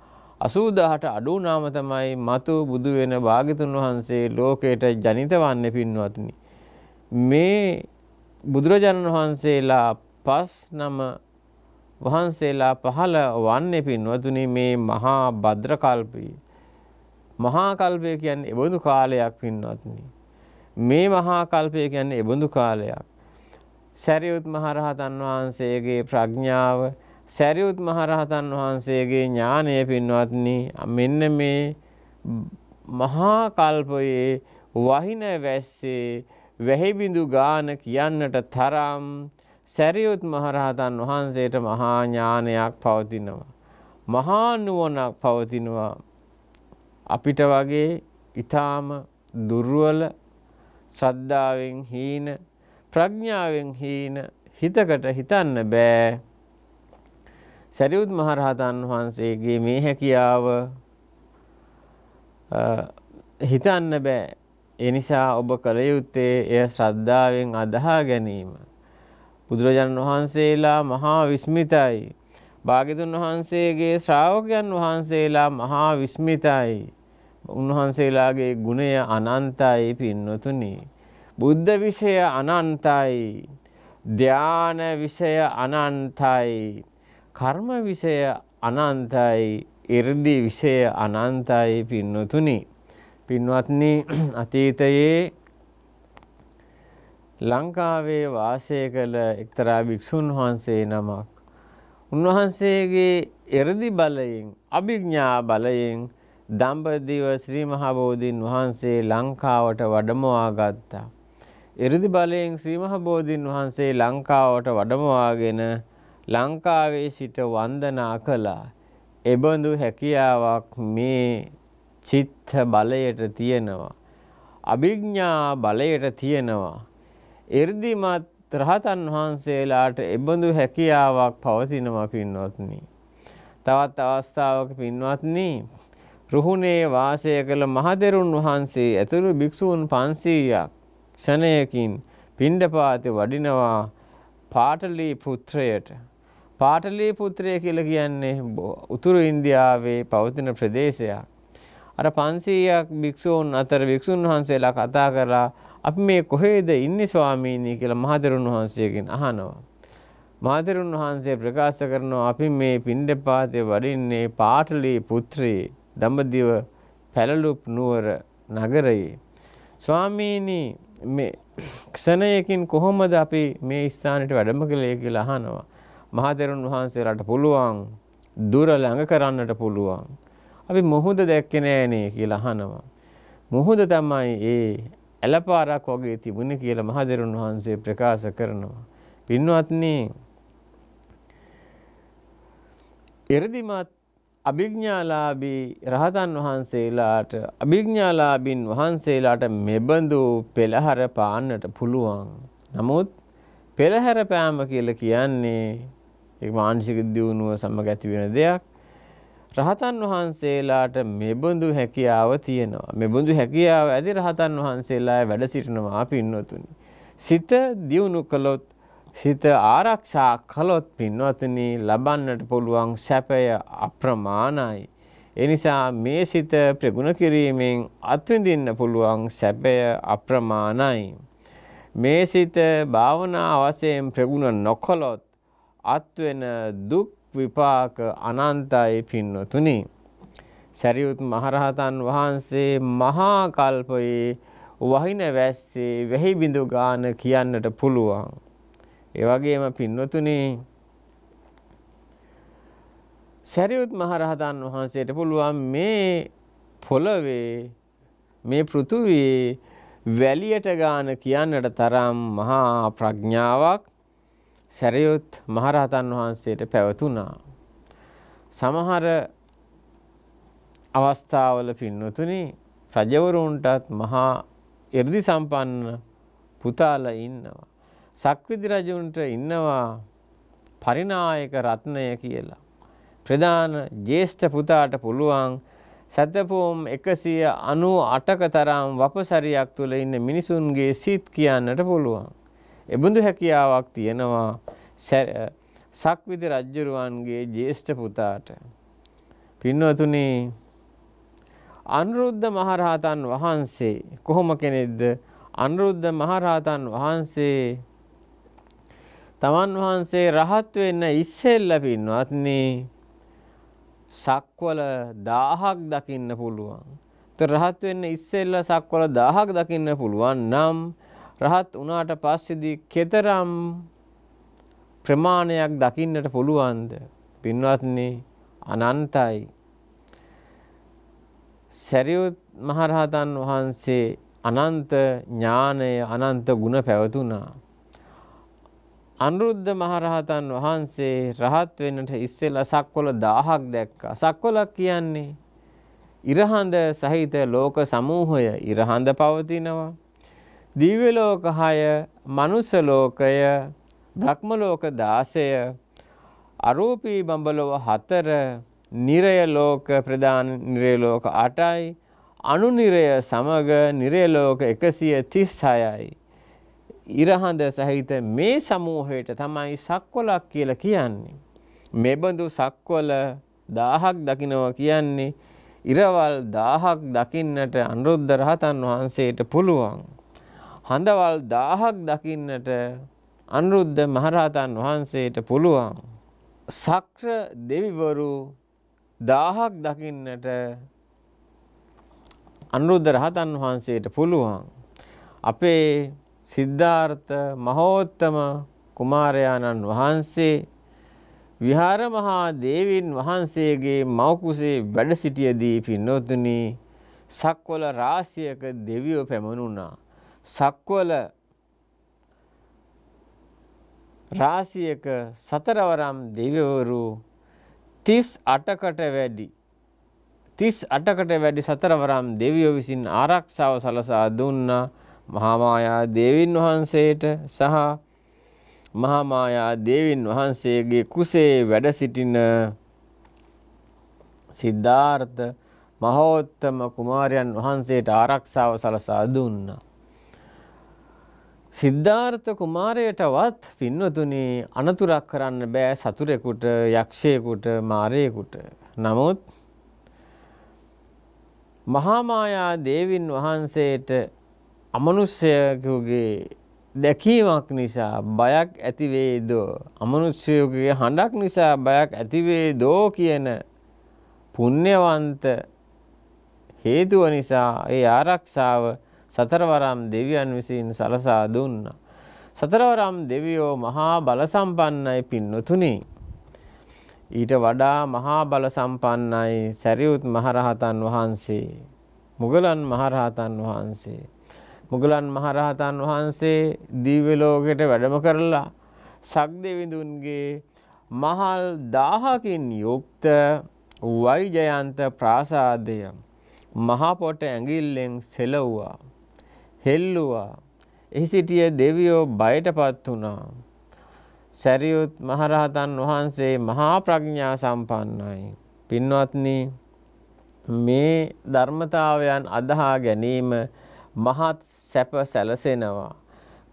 [SPEAKER 1] 80000ට අඩු වුණාම තමයි මතු බුදු වෙන භාග්‍යතුන් වහන්සේ ලෝකයට ජනිත වන්නේ පින්වත්නි. මේ බුදුරජාණන් වහන්සේලා පස් නම වහන්සේලා පහළ වන්නේ පින්වතුනි මේ මහා භද්‍ර කල්පයේ. මහා කල්පය කියන්නේ එබඳු කාලයක් පින්වත්නි. මේ මහා කල්පය කියන්නේ එබඳු කාලයක්. සැරියුත් මහරහතන් වහන්සේගේ ප්‍රඥාව සැරියුත් මහරහතන් වහන්සේගේ ඥානය පින්වත්නි මෙන්න මේ මහා කල්පයේ වහින වැස්සේ වැහිබිඳු ගාන කියන්නට තරම් සැරියුත් මහරහතන් වහන්සේට මහා ඥානයක් පවතිනවා. මහා නුවණක් පවතිනවා. අපිට වගේ ඊටාම දුර්වල ශ්‍රද්ධාවෙන් හීන ප්‍රඥාවෙන් හීන හිතකට හිතන්න බෑ සැරියුත් මහරහතන් වහන්සේගේ මේ හැකියාව හිතන්න බෑ එනිසා ඔබ කළ යුත්තේ එය ශ්‍රද්ධාවෙන් අදහා ගැනීම බුදුරජාණන් වහන්සේලා මහා විස්මිතයි භාගිතුන් වහන්සේගේ ශ්‍රාවකයන් වහන්සේලා මහා විස්මිතයි උන්වහන්සේලාගේ ගුණය අනන්තයි පින්නතුනි බුද්ධ විෂය අනන්තයි ධ්‍යාන විෂය අනන්තයි කර්ම විෂය අනන්තයි 이르දි විෂය අනන්තයි පින්නතුනි පින්වත්නි අතීතයේ ලංකාවේ වාසය කළ එක්තරා භික්ෂුන් වහන්සේ නමක් උන්වහන්සේගේ එරදි බලයෙන් අභිඥා බලයෙන් දම්බදිව ශ්‍රී මහබෝධීන් වහන්සේ ලංකාවට වඩමවා ගත්තා එරදි බලයෙන් ශ්‍රීමහ බෝධීන් වහන්සේ ලංකාවට වඩමවාගෙන ලංකාවේ සිට වන්දනා කළා. එබඳු හැකියාවක් මේ චිත්ත බලයට තියෙනවා. අභිඥ්ඥා බලයට තියෙනවා. එර්දිමත් රහතන් වහන්සේලාට එබඳු හැකියාවක් පවතිනම පින්වත්නී. තවත් අවස්ථාවක පින්වත්නී රුහුණේ වාසය කළ මහදෙරුන් වහන්සේ ඇතුළු භික්‍ෂූන් පන්සීයක් ක්ෂණයකින් පිණ්ඩපාතේ වඩිනවා පාටලී පුත්‍රයට. පාටලී පුත්‍රය කියලා කියන්නේ උතුරු ඉන්දියාවේ පවතින ප්‍රදේශයක්. අර 500ක් භික්ෂූන් අතර භික්ෂුන් වහන්සේලා කතා කරලා අපි මේ කොහේද ඉන්නේ ස්වාමීනි කියලා මහතෙරුන් වහන්සේගෙන් අහනවා. මහතෙරුන් වහන්සේ ප්‍රකාශ කරනවා අපි මේ පිණ්ඩපාතේ වඩින්නේ පාටලී පුත්‍රයේ දඹදිව පැලලුප් නුවර නගරයේ ස්වාමීනි මේ ක්ෂණයකින් කොහොමද අපි මේ ස්ථානයට වැඩම කළේ කියලා අහනවා. මහතෙරුන් වහන්සේලාට පුළුවන් දුර ළඟ කරන්නට පුළුවන්. අපි මොහොත දැක්කේ නෑනේ කියලා අහනවා. මොහොත තමයි ඒ ඇලපාරක් වගේ තිබුණේ කියලා මහතෙරුන් වහන්සේ ප්‍රකාශ කරනවා. පින්වත්නි, එරදිමත් අභිඥ්ඥාලාබී රහතන් වහන්සේලාට අභිඥ්ඥාලාබින් වහන්සේලාට මෙබඳු පෙළහර පාන්නට පුළුවන්. නමුත් පෙළහැර පෑම කියල කියන්නේ එක් මාංශික දියුණුව සමඟ ඇතිවෙන දෙයක්. රහතන් වහන්සේලාට මෙබඳු හැකියාව තියෙනවා. මෙබඳු හැකියාව ඇදි රහතන් වහන්සේලා වැඩ සිටිනවා පින්නොතුනි. සිත දියුණු කළොත් සිත ආරක්ෂා කළොත් පින්වතුනි ලබන්නට පුළුවන් සැපය අප්‍රමාණයි. එනිසා මේ සිත ප්‍රගුණ කිරීමෙන් අත්විඳින්න පුළුවන් සැපය අප්‍රමාණයි. මේ සිත භාවනා වශයෙන් ප්‍රගුණ නොකළොත් අත්වෙන දුක් විපාක අනන්තයි පින්නතුනි. සැරියුත් මහරහතන් වහන්සේ මහා කල්පයේ වහින වැස්සේ වෙහි බිඳු ගාන කියන්නට පුළුවන්. ඒ වගේම පින්වතුනි සරියුත් මහරහතන් වහන්සේට පුළුවන් මේ පොළවේ මේ පෘථුවේ වැලියට ගාන කියන්නට තරම් මහා ප්‍රඥාවක් සැරියුත් මහරහතන් වහන්සේට පැවතුනා. සමහර අවස්ථාවල පින්නතුනි රජවරුන්ටත් මහා එර්දි සම්පන්න පුතාල ඉන්නවා. සක්විති රජුන්ට ඉන්නවා පරිනායක රත්නය කියලා. ප්‍රධාන ජේෂ්ඨ පුතාට පුළුවන් සැතපෝම් එකසිය අනු අටක තරම් වපසරියක් තුළ ඉන්න මිනිසුන්ගේ සිත් කියන්නට පුළුවන්. එබඳු හැකියාවක් තියෙනවා සක්විති රජ්ජුරුවන්ගේ ජේෂ්ඨ පුතාට. පින්වතුනේ අනුරුද්ධ මහරහතන් වහන්සේ කොහොම කෙනෙක්ද අනුරුද්ධ මහරහතන් වහන්සේ තමන් වහන්සේ රහත් වෙන්න ඉස්සෙල්ල පින්වත්නි සක්වල 1000ක් දකින්න පුළුවන්. ඒත් රහත් වෙන්න ඉස්සෙල්ල සක්වල 1000ක් දකින්න පුළුවන් නම් රහත් වුණාට පස්සේදී කතරම් ප්‍රමාණයක් දකින්නට පුළුවන්ද පින්වත්නි අනන්තයි සරියුත් මහරහතන් වහන්සේ අනන්ත ඥානය අනන්ත ගුණ පැවතුනා අනුරුද්ධ මහරහතන් වහන්සේ රහත් වෙන්නට ඉස්සෙල්ලා සක්වල 1000ක් දැක්කා. සක්වලක් කියන්නේ ඉරහඳ සහිත ලෝක සමූහය ඉරහඳ පවතිනවා. දිව්‍ය ලෝක 6, මනුස්ස ලෝකය, බ්‍රහ්ම ලෝක 16, අරූපී බඹලොව 4, නිරය ලෝක ප්‍රධාන නිරය ලෝක 8යි, අනුනිරය සමග නිරය ලෝක 136යි. ඉරහඳ සහිත මේ සමූහයට තමයි සක්වලක් කියලා කියන්නේ. මෙබඳු සක්වල දාහක් දකිනවා කියන්නේ ඉරවල් දාහක් දකින්නට අනුරුද්ධ රහතන් වහන්සේට පුළුවන්. හඳවල් දාහක් දකින්නට අනුරුද්ධ මහරහතන් වහන්සේට පුළුවන්. සක්‍ර දෙවිවරු දාහක් දකින්නට අනුරුද්ධ රහතන් වහන්සේට පුළුවන්. අපේ සිද්ධාර්ථ මහෝත්තම කුමාරයාණන් වහන්සේ විහාර මහා දේවීන් වහන්සේගේ මවකුසේ වැඩ සිටියදී පින්නොතුනි සක්වල රාශියක දෙවියෝ පැමණුණා. සක්වල රාශියක සතරවරම් දෙවියවරු තිස් අටකට වැඩි තිස් අටකට වැඩි සතරවරම් දෙවියෝ විසින් ආරක්ෂාව සලසා දුන්නා මහාමායා දේවින් වහන්සේට සහ මහාමායා දේවින් වහන්සේගේ කුසේ වැඩ සිටින සිද්ධාර්ථ මහෝත්තම කුමාරයන් වහන්සේට ආරක්ෂාව සලසා දුන්නා. සිද්ධාර්ථ කුමාරයටවත් පින්වතුනි අනතුරක් කරන්න බෑ සතුරෙකුට යක්ෂයෙකුට මාරයෙකුට. නමුත් මහාමායා දේවින් වහන්සේට අමනුෂ්‍යයකගේ දැකීමක් නිසා බයක් ඇතිවේ දෝ. අමනුෂ්‍යයකගේ හඬක් නිසා බයක් ඇතිවේ දෝ කියන පුුණ්‍යවන්ත හේතුව නිසා ඒ ආරක්ෂාව සතරවරම් දෙවියන් විසින් සලසා දුන්න. සතරවරම් දෙවියෝ මහා බලසම්පන්නයි පින්නොතුනි. ඊට වඩා මහා බල සම්පන්නයි සැරියුත් මහරහතන් වහන්සේ. මුගලන් මහරහතන් වහන්සේ. මුගලන් මහරහතන් වහන්සේ දිව්‍ය ලෝකෙට වැඩම කරලා සක්දෙවිඳුන්ගේ මහල් දාහකින් යුක්ත වෛජයන්ත ප්‍රාසාදය මහපොට ඇඟිල්ලෙන් සෙලව්වා. හෙල්ලුවා. එහි සිටිය දෙවියෝ බයටපත් වුණා. සැරියුත් මහරහතන් වහන්සේ මහා ප්‍රඥා සම්පන්නයි. පින්වත්නි මේ ධර්මතාවයන් අදහා ගැනීම මහත් සැප සැලසෙනවා.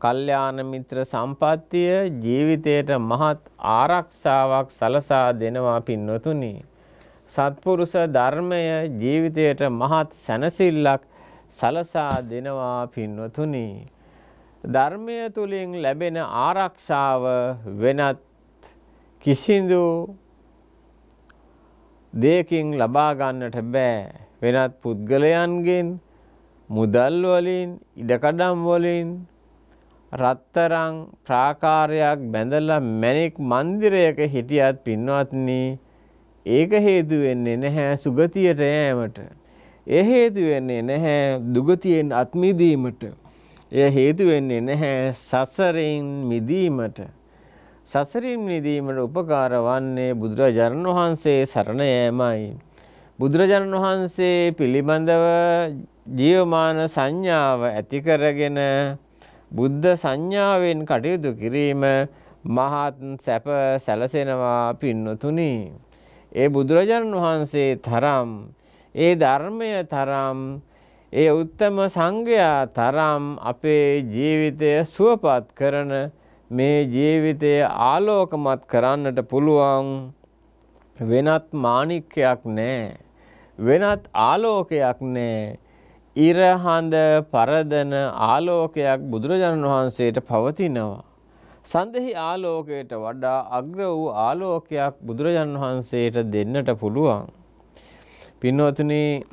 [SPEAKER 1] කල්යාණ මිත්‍ර සම්පත්තිය ජීවිතයට මහත් ආරක්ෂාවක් සලසා දෙනවා පින්වතුනි. සත්පුරුෂ ධර්මය ජීවිතයට මහත් සැනසෙල්ලක් සලසා දෙනවා පින්වතුනි. ධර්මය තුලින් ලැබෙන ආරක්ෂාව වෙනත් කිසිදු දෙයකින් ලබා ගන්නට බෑ. වෙනත් පුද්ගලයන්ගෙන් මුදල් වලින් ඉඩකඩම් වලින් රත්තරං ප්‍රාකාරයක් බැඳලා මැණික් મંદિરයක හිටියත් පින්වත්නි ඒක හේතු වෙන්නේ නැහැ සුගතියට යෑමට. ඒ හේතු වෙන්නේ නැහැ දුගතියෙන් අත් මිදීමට. එය හේතු වෙන්නේ නැහැ සසරින් මිදීමට. සසරින් මිදීමට උපකාර වන්නේ බුදුරජාණන් වහන්සේ සරණ යෑමයි. බුදුරජාණන් වහන්සේ පිළිබඳව ජීවමාන සංඥාව ඇති කරගෙන බුද්ධ සංඥාවෙන් කටයුතු කිරීම මහත් සැප සැලසෙනවා පින්නතුනි. ඒ බුදුරජාණන් වහන්සේ තරම් ඒ ධර්මය තරම් ඒ උත්තම සංඝයා තරම් අපේ ජීවිතය සුවපත් කරන මේ ජීවිතය ආලෝකමත් කරන්නට පුළුවන් වෙනත් මාණික්කයක් නෑ. වෙනත් ආලෝකයක් නෑ. ඉරහඳ පරදන ආලෝකයක් බුදුරජාණන් වහන්සේට පවතිනවා. සඳහි ආලෝකයට වඩා අග්‍ර වූ ආලෝකයක් බුදුරජාණන් වහන්සේට දෙන්නට පුළුවන්. පින්වතුනි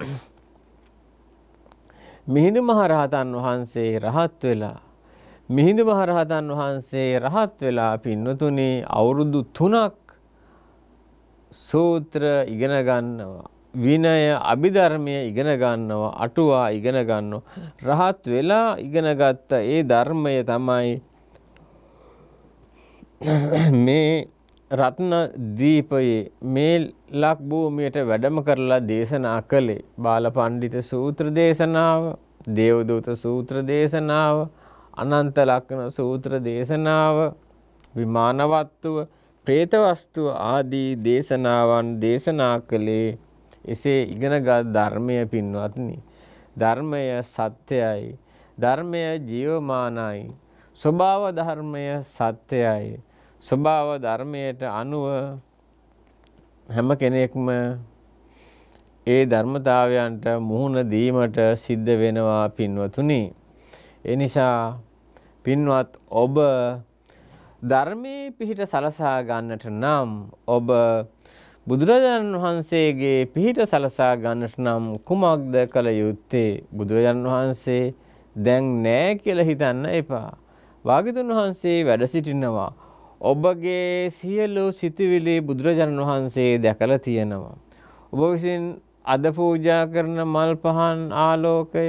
[SPEAKER 1] මිහිඳු මහරහතන් වහන්සේ රහත් වෙලා මිහිඳු මහරහතන් වහන්සේ රහත් වෙලා පින්වතුනි අවුරුදු 3ක් සූත්‍ර ඉගෙන ගන්නවා. විනය අභිධර්මය ඉගෙන ගන්නවා අටුවා ඉගෙන ගන්නවා රහත් වෙලා ඉගෙන ගත්ත ඒ ධර්මය තමයි මේ රත්න දීපයේ මේ ලක් භූමියට වැඩම කරලා දේශනා කළේ බාලපණ්ඩිත සූත්‍ර දේශනාව දේවදූත සූත්‍ර දේශනාව අනන්ත ලක්න සූත්‍ර දේශනාව විමානවත්තුව ප්‍රේතවස්තුව ආදී දේශනාවන් දේශනා කළේ එසේ ඉගෙනගත් ධර්මය පින්වත්නි ධර්මය සත්‍යයි ධර්මය ජීවමානයි ස්වභාව ධර්මය සත්‍යයි ස්වභාව ධර්මයට අනුව හැම කෙනෙක්ම ඒ ධර්මතාවයන්ට මුහුණ දීමට සිද්ධ වෙනවා පින්වතුනි එනිසා පින්වත් ඔබ ධර්මයේ පිහිට සලසා ගන්නට නම් ඔබ බුදුරජාණන් වහන්සේගේ පිහිට සලසා ගන්නට නම් කුමක්ද කළ යුත්තේ බුදුරජාණන් වහන්සේ දැන් නෑ කියලා හිතන්න එපා. වාගිතුන් වහන්සේ වැඩ සිටිනවා. ඔබගේ සියලු සිතුවිලි බුදුරජාණන් වහන්සේ දැකලා තියෙනවා. ඔබ විසින් අද පූජා කරන මල් පහන් ආලෝකය,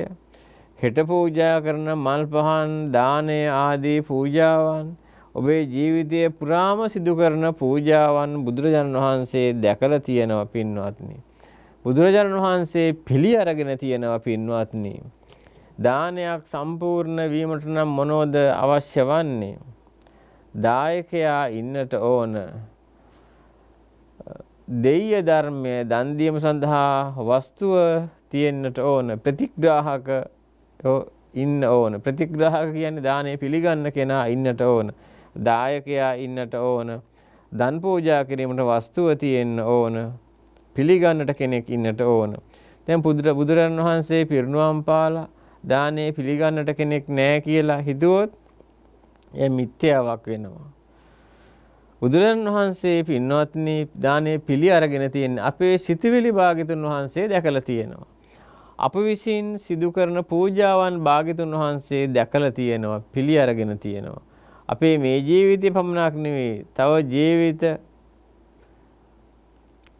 [SPEAKER 1] හෙට පූජා කරන මල් පහන් දානය ආදී පූජාවන් ඔබේ ජීවිතය පුරාම සිදු කරන පූජාවන් බුදුරජාණන් වහන්සේ දැකලා තියෙනවා පින්වත්නි. බුදුරජාණන් වහන්සේ පිළි අරගෙන තියෙනවා පින්වත්නි. දානයක් සම්පූර්ණ වීමට නම් මොනෝද අවශ්‍ය වන්නේ? දායකයා ඉන්නට ඕන. දෙය්‍ය ධර්මය දන් දීම සඳහා වස්තුව තියෙන්නට ඕන. ප්‍රතිග්‍රාහක ඉන්න ඕන. ප්‍රතිග්‍රාහක කියන්නේ දානය පිළිගන්න කෙනා ඉන්නට ඕන. දායකයා ඉන්නට ඕන දන් පූජා කිරීමට වස්තුව තියෙන්න ඕන පිළිගන්නට කෙනෙක් ඉන්නට ඕන. දැන් පුදුර බුදුරන් වහන්සේ පිරිනුවම් පාලා දානේ පිළිගන්නට කෙනෙක් නෑ කියලා හිතුවොත් එය මිත්‍යාවක් වෙනවා. බුදුරන් වහන්සේ පින්වත්නි දානේ පිළි අරගෙන තියෙන අපේ සිතවිලි භාගිතුන් වහන්සේ දැකලා තියෙනවා. අප විසින් සිදු කරන පූජාවන් භාගිතුන් වහන්සේ දැකලා තියෙනවා පිළි අරගෙන තියෙනවා. අපේ මේ ජීවිතය පමණක් නෙවෙයි තව ජීවිත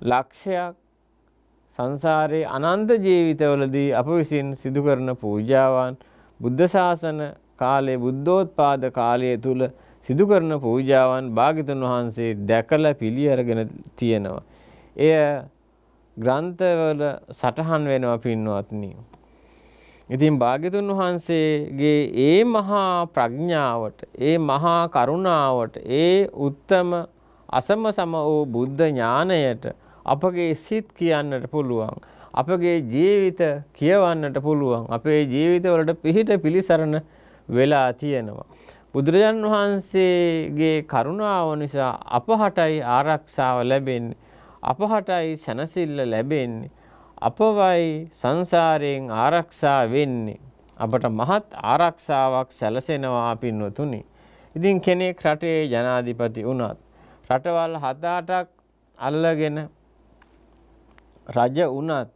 [SPEAKER 1] ලක්ෂයක් සංසාරයේ අනන්ත ජීවිතවලදී අප විසින් සිදු කරන පූජාවන් බුද්ධ ශාසන කාලයේ බුද්ධෝත්පාද කාලය තුල සිදු කරන පූජාවන් භාග්‍යතුන් වහන්සේ දැකලා පිළි අරගෙන තියෙනවා. එය ග්‍රන්ථවල සටහන් වෙනවා පින්වත්නි. ඉතින් භාග්‍යතුන් වහන්සේගේ ඒ මහා ප්‍රඥාවට, ඒ මහා කරුණාවට, ඒ උත්තම අසම සම වූ බුද්ධ ඥාණයට අපගේ සිත් කියන්නට පුළුවන්. අපගේ ජීවිත කියවන්නට පුළුවන්. අපේ ජීවිතවලට පිහිට පිළිසරණ වෙලා තියෙනවා. බුදුරජාන් වහන්සේගේ කරුණාව නිසා අපහටයි ආරක්ෂාව ලැබෙන්නේ. අපහටයි සැනසෙල්ල ලැබෙන්නේ. අපවයි සංසාරයෙන් ආරක්ෂා වෙන්නේ. අපට මහත් ආරක්ෂාවක් සැලසෙනවා පින්වතුනි. ඉතින් කෙනෙක් රටේ ජනාධිපති වුණත් රටවල් හත අටක් අල්ලගෙන රජ වුණත්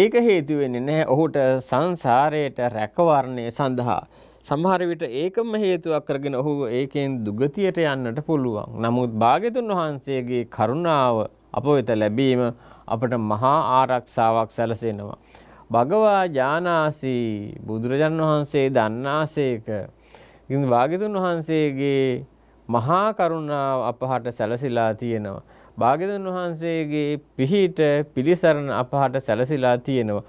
[SPEAKER 1] ඒක හේතු වෙන්නේ නැහැ ඔහුට සංසාරයට රැකවරණය සඳහා සමහර විට ඒකම හේතුවක් කරගෙන ඔහු ඒකෙන් දුගතියට යන්නට පුළුවන්. නමුත් භාග්‍යතුන් වහන්සේගේ කරුණාව අප වෙත ලැබීම අපට මහා ආරක්ෂාවක් සැලසෙනවා. භගවා ජානාසී බුදුරජාණන් වහන්සේ දන්නාසේක. ඉතින් වාග්‍යතුන් වහන්සේගේ මහා කරුණාව අපහට සැලසිලා තියෙනවා. භාග්‍යතුන් වහන්සේගේ පිහිට පිළිසරණ අපහට සැලසිලා තියෙනවා.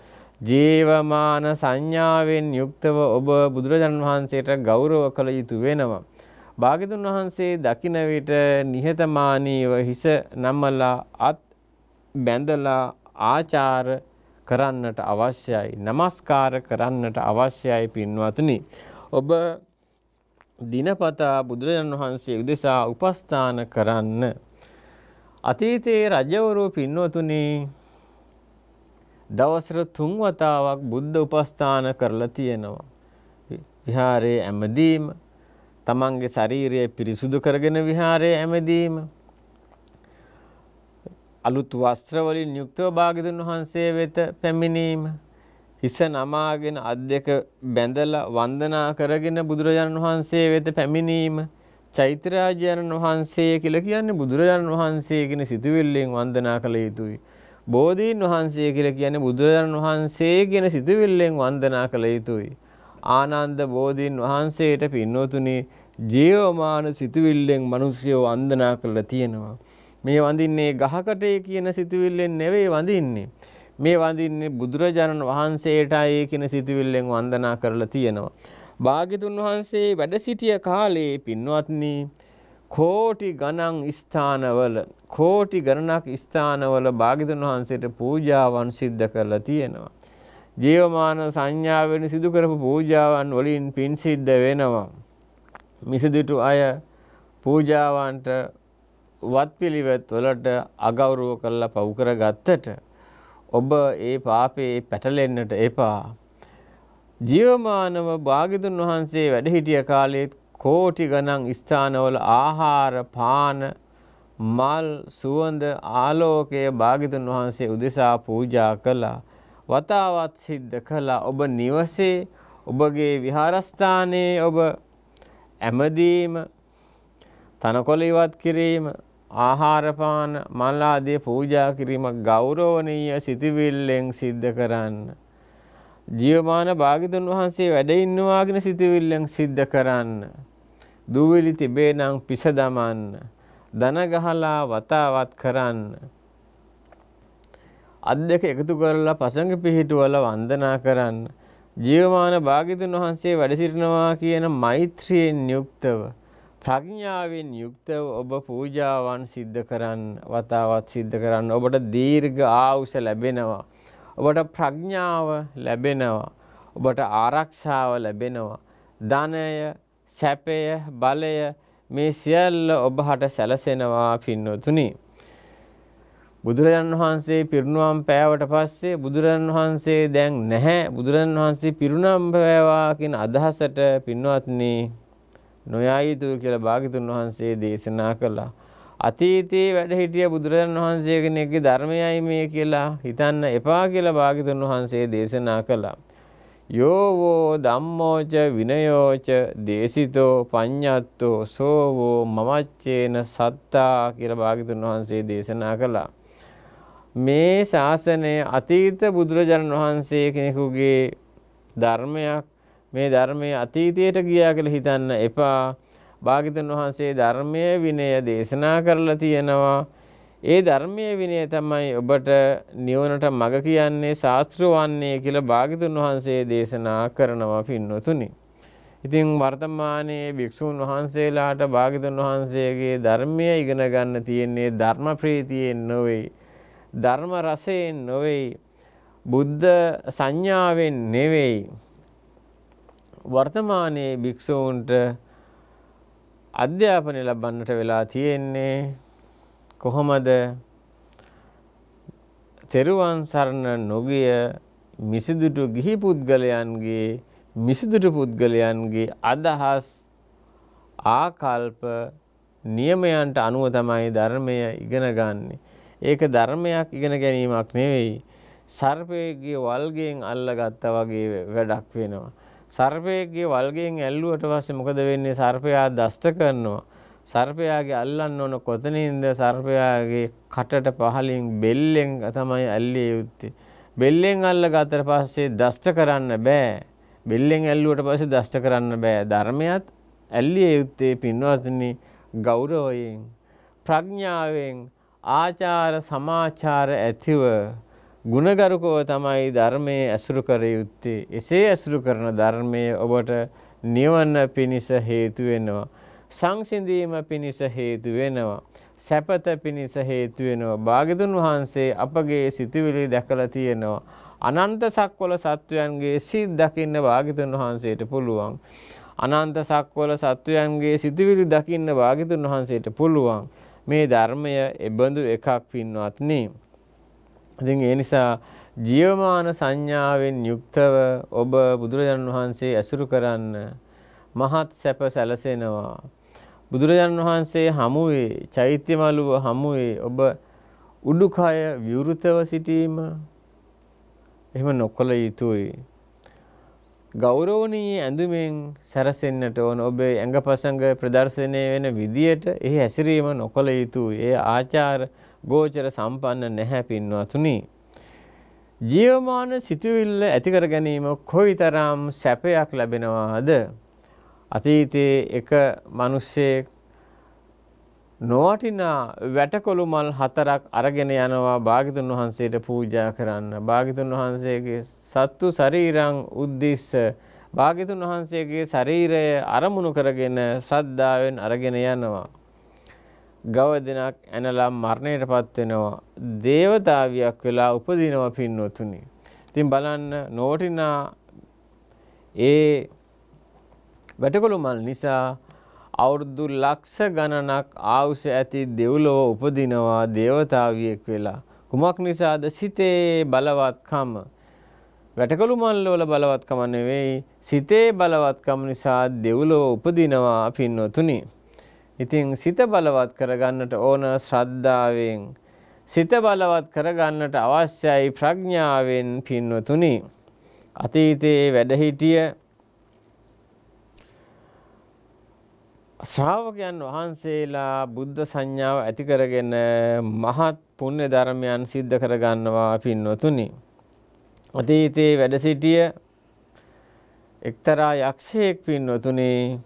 [SPEAKER 1] ජීවමාන සංඥාවෙන් යුක්තව ඔබ බුදුරජාණන් වහන්සේට ගෞරව කළ යුතු වෙනවා. භාගතුන් වහන්සේ දකින විට නිහතමානීව හිස නම්මලා අත් බැඳලා ආචාර කරන්නට අවශ්‍යයි. নমස්කාර කරන්නට අවශ්‍යයි පින්වත්නි. ඔබ දිනපතා බුදුරජාණන් වහන්සේ උදෙසා උපස්ථාන කරන්න. අතීතයේ රජවරු පින්වතුනි දවසර තුන් වතාවක් බුද්ධ උපස්ථාන කරලා තියෙනවා. විහාරයේ ඇමදීම තමන්ගේ ශරීරය පිරිසුදු කරගෙන විහාරය ඇමදීම අලුත් වස්ත්‍රවලින් යුක්තව භාගිතුන් වහන්සේ වෙත පැමිණීම හිස නමාගෙන අත් දෙක බැඳලා වන්දනා කරගෙන බුදුරජාණන් වහන්සේ වෙත පැමිණීම චෛත්‍යරාජයන් වහන්සේ කියලා කියන්නේ බුදුරජාණන් වහන්සේ කියන සිතුවිල්ලෙන් වන්දනා කළ යුතුයි. බෝධීන් වහන්සේ කියලා කියන්නේ බුදුරජාණන් වහන්සේ කියන සිතුවිල්ලෙන් වන්දනා කළ යුතුයි. ආනන්ද බෝධීන් වහන්සේට පින්නෝතුනේ ජීවමාන සිතුවිල්ලෙන් මිනිස්සයෝ වන්දනා කරලා තියෙනවා. මේ වඳින්නේ ගහකටේ කියන සිතුවිල්ලෙන් නෙවෙයි වඳින්නේ. මේ වඳින්නේ බුදුරජාණන් වහන්සේටයි කියන සිතුවිල්ලෙන් වන්දනා කරලා තියෙනවා. භාග්‍යතුන් වහන්සේ වැඩ සිටිය කාලේ පින්වත්නි කෝටි ගණන් ස්ථානවල කෝටි ගණනක් ස්ථානවල භාග්‍යතුන් වහන්සේට පූජාවන් සිද්ධ කරලා තියෙනවා. ජීවමාන සංඥාවෙන සිදු කරපු පූජාවන් වලින් පින් සිද්ධ වෙනවා. මිසදිටු අය පූජාවන්ට වත්පිළිවෙත් වලට අගෞරව කරලා පව් කරගත්තට ඔබ ඒ පාපේ පැටලෙන්නට එපා. ජීවමානව භාගිතුන් වහන්සේ වැඩහිටිය කාලෙත් කෝටි ගණන් ස්ථානවල ආහාර පාන මල් සුවඳ ආලෝකය භාගිතුන් වහන්සේ උදෙසා පූජා කළා. වතාවත් සිද්ධ කළා ඔබ නිවසේ ඔබගේ විහාරස්ථානයේ ඔබ ඇමදීම තනකොළ ඉවත් කිරීම ආහාරපාන මල්ලාදී පූජා කිරීම ගෞරවනීය සිතිවිල්ලෙන් සිද්ධ කරන්න. ජීවමාන භාගිතුන් වහන්සේ වැඩ ඉන්නවාගෙන සිතිවිල්ලෙන් සිද්ධ කරන්න. දුවිලි තිබේ නම් පිස දමන්න. දනගහලා වතාවත් කරන්න. අත් දෙක එකතු කරලා පසඟ පිහිටුවල වන්දනා කරන්න ජීවමාන භාගිතුන් වහන්සේ වැඩ සිටිනවා කියන මෛත්‍රියෙන් යුක්තව ප්‍රඥාවෙන් යුක්තව ඔබ පූජාවන් සිද්ධ කරන්න වතාවත් සිද්ධ කරන්න ඔබට දීර්ඝ ආයුෂ ලැබෙනවා ඔබට ප්‍රඥාව ලැබෙනවා ඔබට ආරක්ෂාව ලැබෙනවා ධනය සැපය බලය මේ සියල්ල ඔබ හට සැලසෙනවා පින්නතුනි බුදුරජාණන් වහන්සේ පිරුණම් පෑවට පස්සේ බුදුරජාණන් වහන්සේ දැන් නැහැ බුදුරජාණන් වහන්සේ පිරුණම් පෑවා කියන අදහසට පින්වත්නි නොයා යුතුය කියලා භාග්‍යතුන් වහන්සේ දේශනා කළා. අතීතයේ වැඩ හිටිය බුදුරජාණන් වහන්සේ කෙනෙක්ගේ ධර්මයයි මේ කියලා හිතන්න එපා කියලා භාග්‍යතුන් වහන්සේ දේශනා කළා. යෝවෝ ධම්මෝච විනයෝච දේශිතෝ පඤ්ඤත්තෝ සෝවෝ මමච්චේන සත්තා කියලා භාග්‍යතුන් වහන්සේ දේශනා කළා. මේ ශාසනය අතීත බුදුරජාණන් වහන්සේ කෙනෙකුගේ ධර්මයක් මේ ධර්මය අතීතයට ගියා කියලා හිතන්න එපා. භාග්‍යතුන් වහන්සේ ධර්මයේ විනය දේශනා කරලා තියෙනවා. ඒ ධර්මයේ විනය තමයි ඔබට නිවනට මඟ කියන්නේ ශාස්ත්‍රවන්නේ කියලා භාග්‍යතුන් වහන්සේ දේශනා කරනවා පින්නතුනි. ඉතින් වර්තමානයේ භික්ෂූන් වහන්සේලාට භාග්‍යතුන් වහන්සේගේ ධර්මය ඉගෙන ගන්න තියෙන්නේ ධර්ම ප්‍රීතියෙන් නොවේ. ධර්ම රසයෙන් නොවෙයි බුද්ධ සංඥාවෙන් නෙවෙයි වර්තමානයේ භික්ෂූන්ට අධ්‍යාපනය ලබන්නට වෙලා තියෙන්නේ කොහොමද තෙරුවන් සරණ නොගිය මිසිදුටු ගිහි පුද්ගලයන්ගේ මිසිදුටු පුද්ගලයන්ගේ අදහස් ආකල්ප නියමයන්ට අනුව තමයි ධර්මය ඉගෙන ගන්නේ. ඒක ධර්මයක් ඉගෙන ගැනීමක් නෙවෙයි. සර්පයේගේ වල්ගෙන් අල්ලගත්තා වගේ වැඩක් වෙනවා. සර්පයේගේ වල්ගෙන් ඇල්ලුවට පස්සේ මොකද වෙන්නේ? සර්පයා දෂ්ට කරනවා. සර්පයාගේ අල්ලන්න ඕන කොතනින්ද සර්පයාගේ කටට පහලින් බෙල්ලෙන් තමයි ඇල්ලිය යුත්තේ. බෙල්ලෙන් අල්ලගත්තට පස්සේ දෂ්ට කරන්න බෑ. බෙල්ලෙන් ඇල්ලුවට පස්සේ දෂ්ට කරන්න බෑ. ධර්මයත් ඇල්ලිය යුත්තේ පින්වත්නි ගෞරවයෙන් ප්‍රඥාවෙන් ආචාර සමාචාර ඇතිව ගුණගරුකව තමයි ධර්මයේ ඇසුරු කර යුත්තේ. එසේ ඇසුරු කරන ධර්මයේ ඔබට නිවන පිණිස හේතු වෙනවා. සංසිඳීම පිණිස හේතු වෙනවා. සැපත පිණිස හේතු වෙනවා. භාග්‍යතුන් වහන්සේ අපගේ සිතුවිලි දැකලා තියෙනවා. අනන්ත සක්වල සත්වයන්ගේ සිත් දකින්න භාග්‍යතුන් වහන්සේට පුළුවන්. අනන්ත සක්වල සත්වයන්ගේ සිතුවිලි දකින්න භාග්‍යතුන් වහන්සේට පුළුවන්. මේ ධර්මය එබඳු එකක් පින්වත්නි. ඉතින් ඒ නිසා ජීවමාන සංඥාවෙන් යුක්තව ඔබ බුදුරජාණන් වහන්සේ ඇසුරු කරන්න මහත් සැප සැලසෙනවා. බුදුරජාණන් වහන්සේ හමුවේ චෛත්‍යමලුව හමුවේ ඔබ උඩුකය විවෘතව සිටීම එහෙම නොකළ යුතුයි. ගෞරවනීය ඇඳුමෙන් සැරසෙන්නට ඕන ඔබේ ඇඟපසඟ ප්‍රදර්ශනය වෙන විදියට එහි හැසිරීම නොකළ යුතුයි. ඒ ආචාර ගෝචර සම්පන්න නැහැ පින්වතුනි. ජීවමාන සිතුවිල්ල ඇතිකර ගැනීම කොයිතරම් සැපයක් ලැබෙනවාද? අතීතයේ එක මිනිස්සෙක් නොවටිනා වැටකොළු මල් හතරක් අරගෙන යනවා භාගිතුන් වහන්සේට පූජා කරන්න. භාගිතුන් වහන්සේගේ සත්තු ශරීරං උද්දිස්ස භාගිතුන් වහන්සේගේ ශරීරය අරමුණු කරගෙන ශ්‍රද්ධාවෙන් අරගෙන යනවා. ගව දෙනක් ඇනලා මරණයට පත් වෙනවා. දේවතාවියක් වෙලා උපදිනවා පින්නොතුනි. ඉතින් බලන්න නොවටිනා ඒ වැටකොළු මල් නිසා අවුරුදු ලක්ෂ ගණනක් ආවුෂ ඇති දෙව්ලොව උපදිනවා දේවතාවියෙක් වෙලා. කුමක් නිසාද සිතේ බලවත්කම. වැටකළු මල්ලවල බලවත්කම නෙවෙයි සිතේ බලවත්කම නිසා දෙව්ලොව උපදිනවා පින්නොතුනි. ඉතින් සිත බලවත් කරගන්නට ඕන ශ්‍රද්ධාවෙන් සිත බලවත් කරගන්නට අවශ්‍යයි ප්‍රඥාවෙන් පින්නොතුනි. අතීතයේ වැඩහිටිය ශ්‍රාවකයන් වහන්සේලා බුද්ධ සංඥාව ඇති කරගෙන මහත් පුණ්‍ය ධර්මයන් සිද්ධ කරගන්නවා පින්වතුනි. අතීතයේ වැඩ සිටිය එක්තරා යක්ෂයෙක් පින්වතුනි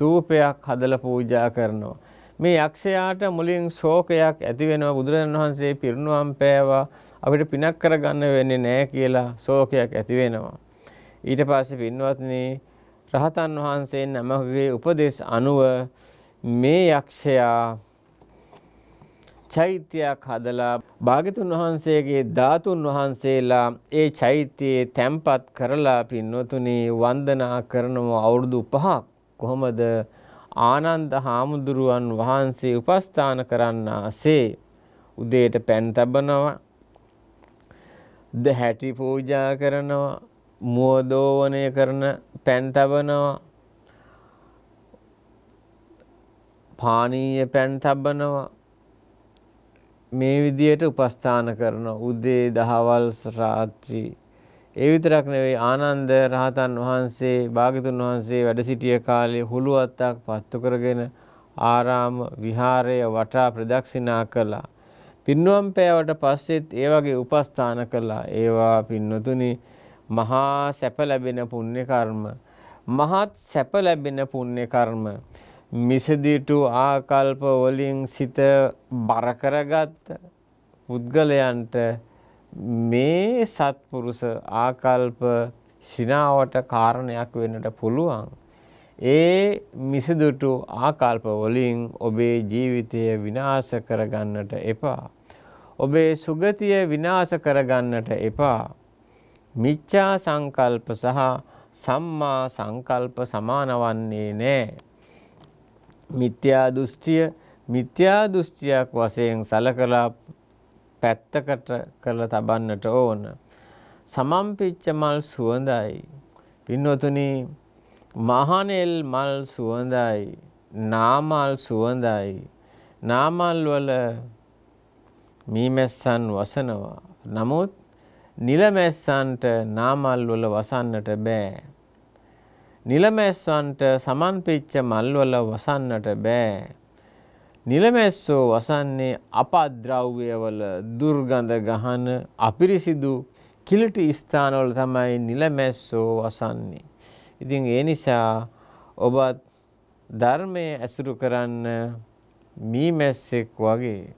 [SPEAKER 1] තූපයක් හදලා පූජා කරනවා. මේ යක්ෂයාට මුලින් ශෝකයක් ඇති වෙනවා බුදුරජාණන් වහන්සේ පිරිනුවම් පෑවා අපිට පිනක් කරගන්න වෙන්නේ නැහැ කියලා ශෝකයක් ඇති වෙනවා. ඊට පස්සේ පින්වත්නි රහතන් වහන්සේ නමගේ උපදෙස් අනුව මේ යක්ෂයා චෛත්‍යයක් හදලා භාගතුන් වහන්සේගේ ධාතුන් වහන්සේලා ඒ චෛත්‍යයේ තැම්පත් කරලා පින්නොතුනි වන්දනා කරනව අවුරුදු පහක් කොහොමද ආනන්ද හාමුදුරුවන් වහන්සේ උපස්ථාන කරන්නාසේ උදේට පැන් තබනවා ද හැටි පූජා කරනවා මුවදෝවනය කරන පැන් තබනවා පානීය පැන් තබනවා මේ විදියට උපස්ථාන කරන උදේ දහවල් රාත්‍රී ඒ විතරක් නෙවෙයි ආනන්ද රහතන් වහන්සේ භාගතුන් වහන්සේ වැඩ සිටිය කාලේ හුළු අත්තක් පත්තු කරගෙන ආරාම විහාරය වටා ප්‍රදක්ෂිනා කළා පින්නුවම් පෑවට පස්සෙත් ඒ වගේ උපස්ථාන කළා ඒවා පින්නතුනි මහා සැප ලැබෙන පුණ්‍ය කර්ම මහත් සැප ලැබෙන පුණ්‍ය කර්ම මිසදිටු ආකල්ප වලින් සිත බර කරගත් පුද්ගලයන්ට මේ සත්පුරුෂ ආකල්ප සිනාවට කාරණයක් වෙන්නට පුළුවන්. ඒ මිසදුටු ආකල්ප වලින් ඔබේ ජීවිතය විනාශ කරගන්නට එපා. ඔබේ සුගතිය විනාශ කරගන්නට එපා. මිච්ඡා සංකල්ප සහ සම්මා සංකල්ප සමාන වන්නේ නැහැ. මිත්‍යා දෘෂ්ටිය මිත්‍යා දෘෂ්ටියක් වශයෙන් සලකලා පැත්තකට කරලා තබන්නට ඕන. සමම්පිච්ච මල් සුවඳයි. පින්වතුනි මහනෙල් මල් සුවඳයි. නාමල් සුවඳයි. නාමල් වල මීමැස්සන් වසනවා. නමුත් නිලමැස්සන්ට නාමල්වල වසන්නට බෑ. නිලමැස්වන්ට සමන්පිච්ච මල්වල වසන්නට බෑ. නිලමැස්සෝ වසන්නේ අපද්‍රව්‍යවල දුර්ගඳ ගහන අපිරිසිදු කිලිටි ස්ථානවල තමයි නිලමැස්සෝ වසන්නේ. ඉතින් ඒ නිසා ඔබත් ධර්මය ඇසුරු කරන්න මීමැස්සෙක් වගේ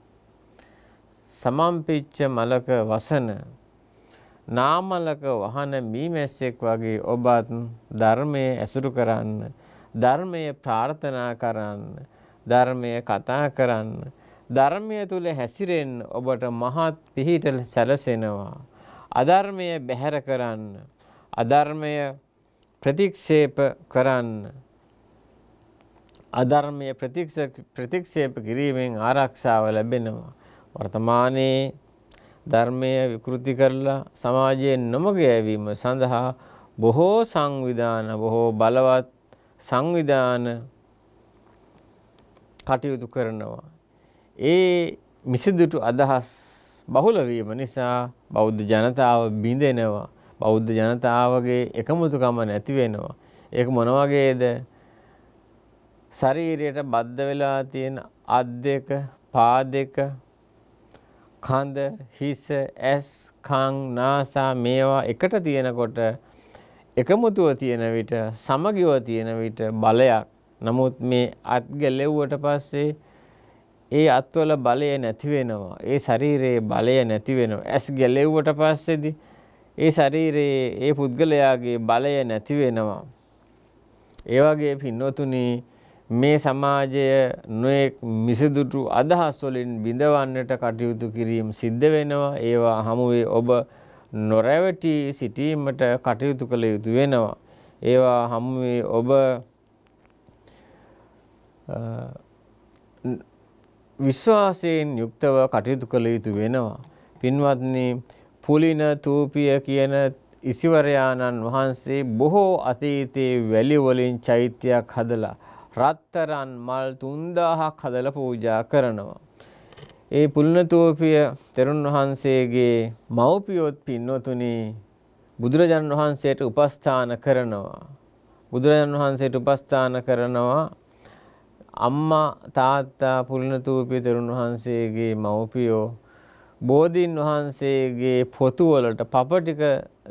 [SPEAKER 1] සමම්පිච්ච මලක වසන නාමලක වහන මීමැස්සෙක් වගේ ඔබත් ධර්මය ඇසුරු කරන්න ධර්මය ප්‍රාර්ථනා කරන්න ධර්මය කතා කරන්න ධර්මය තුළ හැසිරෙන් ඔබට මහත් පිහිට සැලසෙනවා අධර්මය බැහැර කරන්න අධර්මය ප්‍රතික්ෂේප කරන්න අධර්මය ප්‍රතික්ෂේප කිරීමෙන් ආරක්ෂාව ලැබෙනවා වර්තමානයේ ධර්මය විකෘති කරලා සමාජයේ නොමග යැවීම සඳහා බොහෝ සංවිධාන බොහෝ බලවත් සංවිධාන කටයුතු කරනවා. ඒ මිසිදුටු අදහස් බහුල වීම නිසා බෞද්ධ ජනතාව බිඳෙනවා. බෞද්ධ ජනතාවගේ එකමුතුකම නැති වෙනවා. ඒක මොන වගේද? ශරීරයට බද්ධ වෙලා තියෙන අත් දෙක, පා දෙක, කඳ, හිස, ඇස්, කන්, නාසා මේවා එකට තියෙනකොට එකමුතුව තියෙන විට සමගිව තියෙන විට බලයක්. නමුත් මේ අත් ගැලෙව්වට පස්සේ ඒ අත්වල බලය නැති වෙනවා. ඒ ශරීරයේ බලය නැති වෙනවා. ඇස් ගැලෙව්වට පස්සේදී ඒ ශරීරයේ ඒ පුද්ගලයාගේ බලය නැති වෙනවා. ඒ වගේ පින්නොතුනි මේ සමාජය නොයෙක් මිසදුටු අදහස් වලින් බිඳවන්නට කටයුතු කිරීම සිද්ධ වෙනවා. ඒවා හමුවේ ඔබ නොරැවටි සිටීමට කටයුතු කළ යුතු වෙනවා. ඒවා හමුවේ ඔබ විශ්වාසයෙන් යුක්තව කටයුතු කළ යුතු වෙනවා. පින්වත්නි පුලින තූපිය කියන ඉසිවරයාණන් වහන්සේ බොහෝ අතීතයේ වැලිවලින් චෛත්‍යයක් හදලා රත්තරන් මල් 3000ක් හදලා පූජා කරනවා. ඒ පුල්නතෝපිය තෙරුන් වහන්සේගේ මව්පියොත් පින්නතුනි බුදුරජාණන් වහන්සේට උපස්ථාන කරනවා. බුදුරජාණන් වහන්සේට උපස්ථාන කරනවා අම්මා තාත්තා පුල්නතූපිය තෙරුන් වහන්සේගේ මව්පියෝ බෝධීන් වහන්සේගේ පොතුවලට පපටික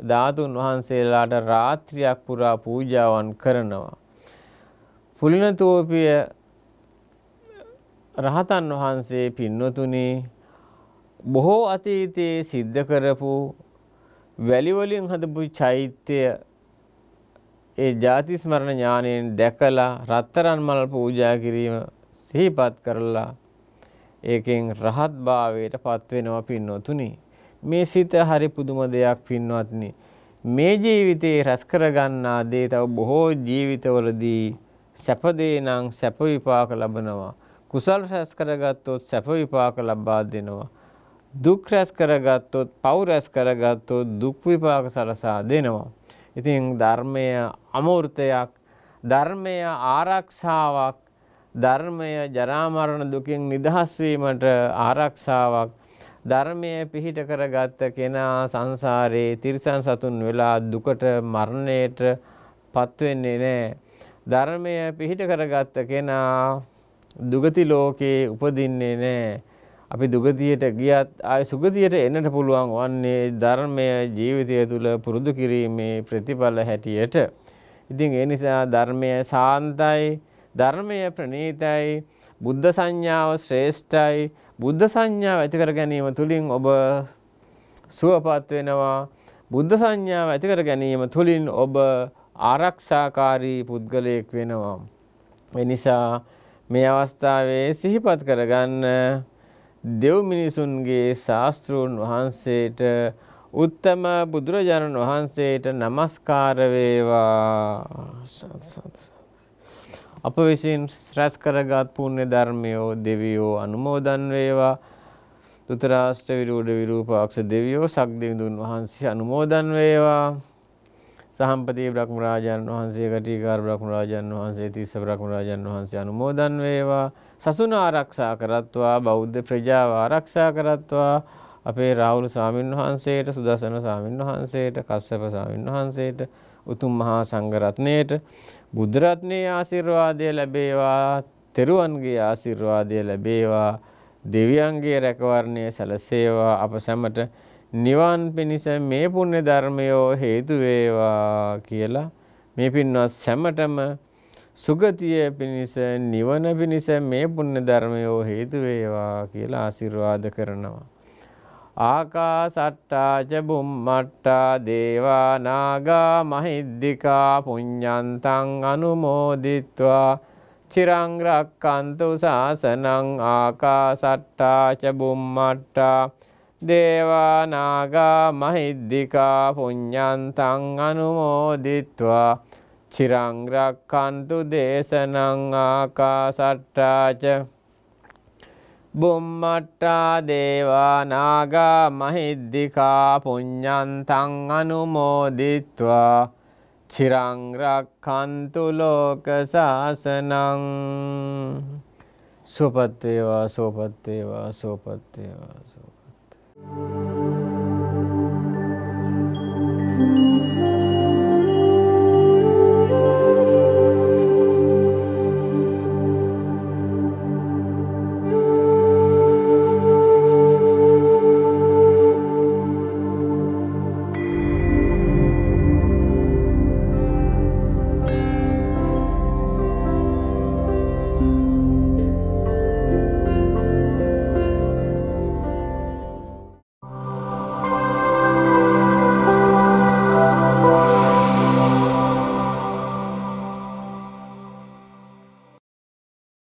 [SPEAKER 1] ධාතුන් වහන්සේලාට රාත්‍රියක් පුරා පූජාවන් කරනවා. පුලිනතෝපිය රහතන් වහන්සේ පින්නතුනේ බොහෝ අතීතයේ සිද්ධ කරපු වැලිවලින් හදපු චෛත්‍යය ඒ ජාතිස්මරණ ඥානයෙන් දැකලා රත්තරන් මල් පූජා කිරීම සිහිපත් කරලා ඒකෙන් රහත් භාවයට පත්වෙනවා පින්නොතුනි. මේ සිත හරි පුදුම දෙයක් පින්වත්නි. මේ ජීවිතයේ රැස් කරගන්නා දේ තව බොහෝ ජීවිතවලදී සැපදේනං සැප විපාක ලබනවා. කුසල් රැස් කරගත්තොත් සැප විපාක ලබා දෙනවා. දුක් රැස් කරගත්තොත් පව් රැස් කරගත්තොත් දුක් විපාක සලසා දෙනවා. ඉතින් ධර්මය අමෘතයක්, ධර්මය ආරක්ෂාවක්, ධර්මය ජරා මරණ දුකින් නිදහස් වීමට ආරක්ෂාවක්, ධර්මය පිහිට කරගත්ත කෙනා සංසාරේ තිරිසන් සතුන් වෙලා දුකට මරණයට පත්වෙන්නේ නැහැ. ධර්මය පිහිට කරගත්ත කෙනා දුගති ලෝකයේ උපදින්නේ නෑ. අපි දුගතියට ගියත් ආය සුගතියට එන්නට පුළුවන් වන්නේ ධර්මය ජීවිතය තුළ පුරුදු කිරීමේ ප්‍රතිඵල හැටියට. ඉතින් ඒ නිසා ධර්මය සාන්තයි ධර්මය ප්‍රනීතයි බුද්ධ සංඥාව ශ්‍රේෂ්ඨයි බුද්ධ සංඥාව ඇතිකර ගැනීම තුළින් ඔබ සුවපත් වෙනවා බුද්ධ සංඥාව ඇතිකර ගැනීම තුළින් ඔබ ආරක්ෂාකාරී පුද්ගලයෙක් වෙනවා. එනිසා මේ අවස්ථාවේ සිහිපත් කරගන්න දෙව් මිනිසුන්ගේ ශාස්තෘන් වහන්සේට උත්තම බුදුරජාණන් වහන්සේට নমස්කාර වේවා අප විසින් රැස් කරගත් පුණ්‍ය ධර්මයෝ දෙවියෝ අනුමෝදන් වේවා දුතරාෂ්ට විරූඪ විරූපාක්ෂ දෙවියෝ සක්දෙවිඳුන් වහන්සේ අනුමෝදන් වේවා සහම්පති බ්‍රහ්ම රාජාණන් වහන්සේ කටිකාර බ්‍රහ්ම රාජාණන් වහන්සේ තිස්ස බ්‍රහ්ම රාජාණන් වහන්සේ අනුමෝදන් වේවා සසුන ආරක්ෂා කරත්වා බෞද්ධ ප්‍රජාව ආරක්ෂා කරත්වා අපේ රාහුල ස්වාමීන් වහන්සේට සුදසන ස්වාමීන් වහන්සේට කස්සප ස්වාමීන් වහන්සේට උතුම් මහා සංඝරත්නයට බුදුරත්නයේ ආශිර්වාදය ලැබේවා තෙරුවන්ගේ ආශිර්වාදය ලැබේවා දෙවියන්ගේ රැකවරණය සැලසේවා අප සැමට නිවන් පිණිස මේ පුණ්‍ය ධර්මයෝ හේතු වේවා කියලා මේ පින්වත් සැමටම සුගතිය පිණිස නිවන පිණිස මේ පුණ්‍ය ධර්මයෝ හේතු වේවා කියලා ආශිර්වාද කරනවා. ආකාසට්ටා ච බුම්මට්ටා දේවා නාග මහිද්దికා පුඤ්ඤන්තං අනුමෝදිත්වා චිරං රක්칸තු සාසනං ආකාසට්ටා ච බුම්මට්ටා දේවානාගා මහිද්දිකා පුඤ්ඤන්තං අනුමෝදිත්වා චිරං රක්칸තු දේශනං ආකාසට්ටාච බුම්මට්ටා දේවානාගා මහිද්දිකා පුඤ්ඤන්තං අනුමෝදිත්වා චිරං රක්칸තු ලෝක සාසනං සුපත් වේවා සුපත් වේවා සුපත් වේවා Música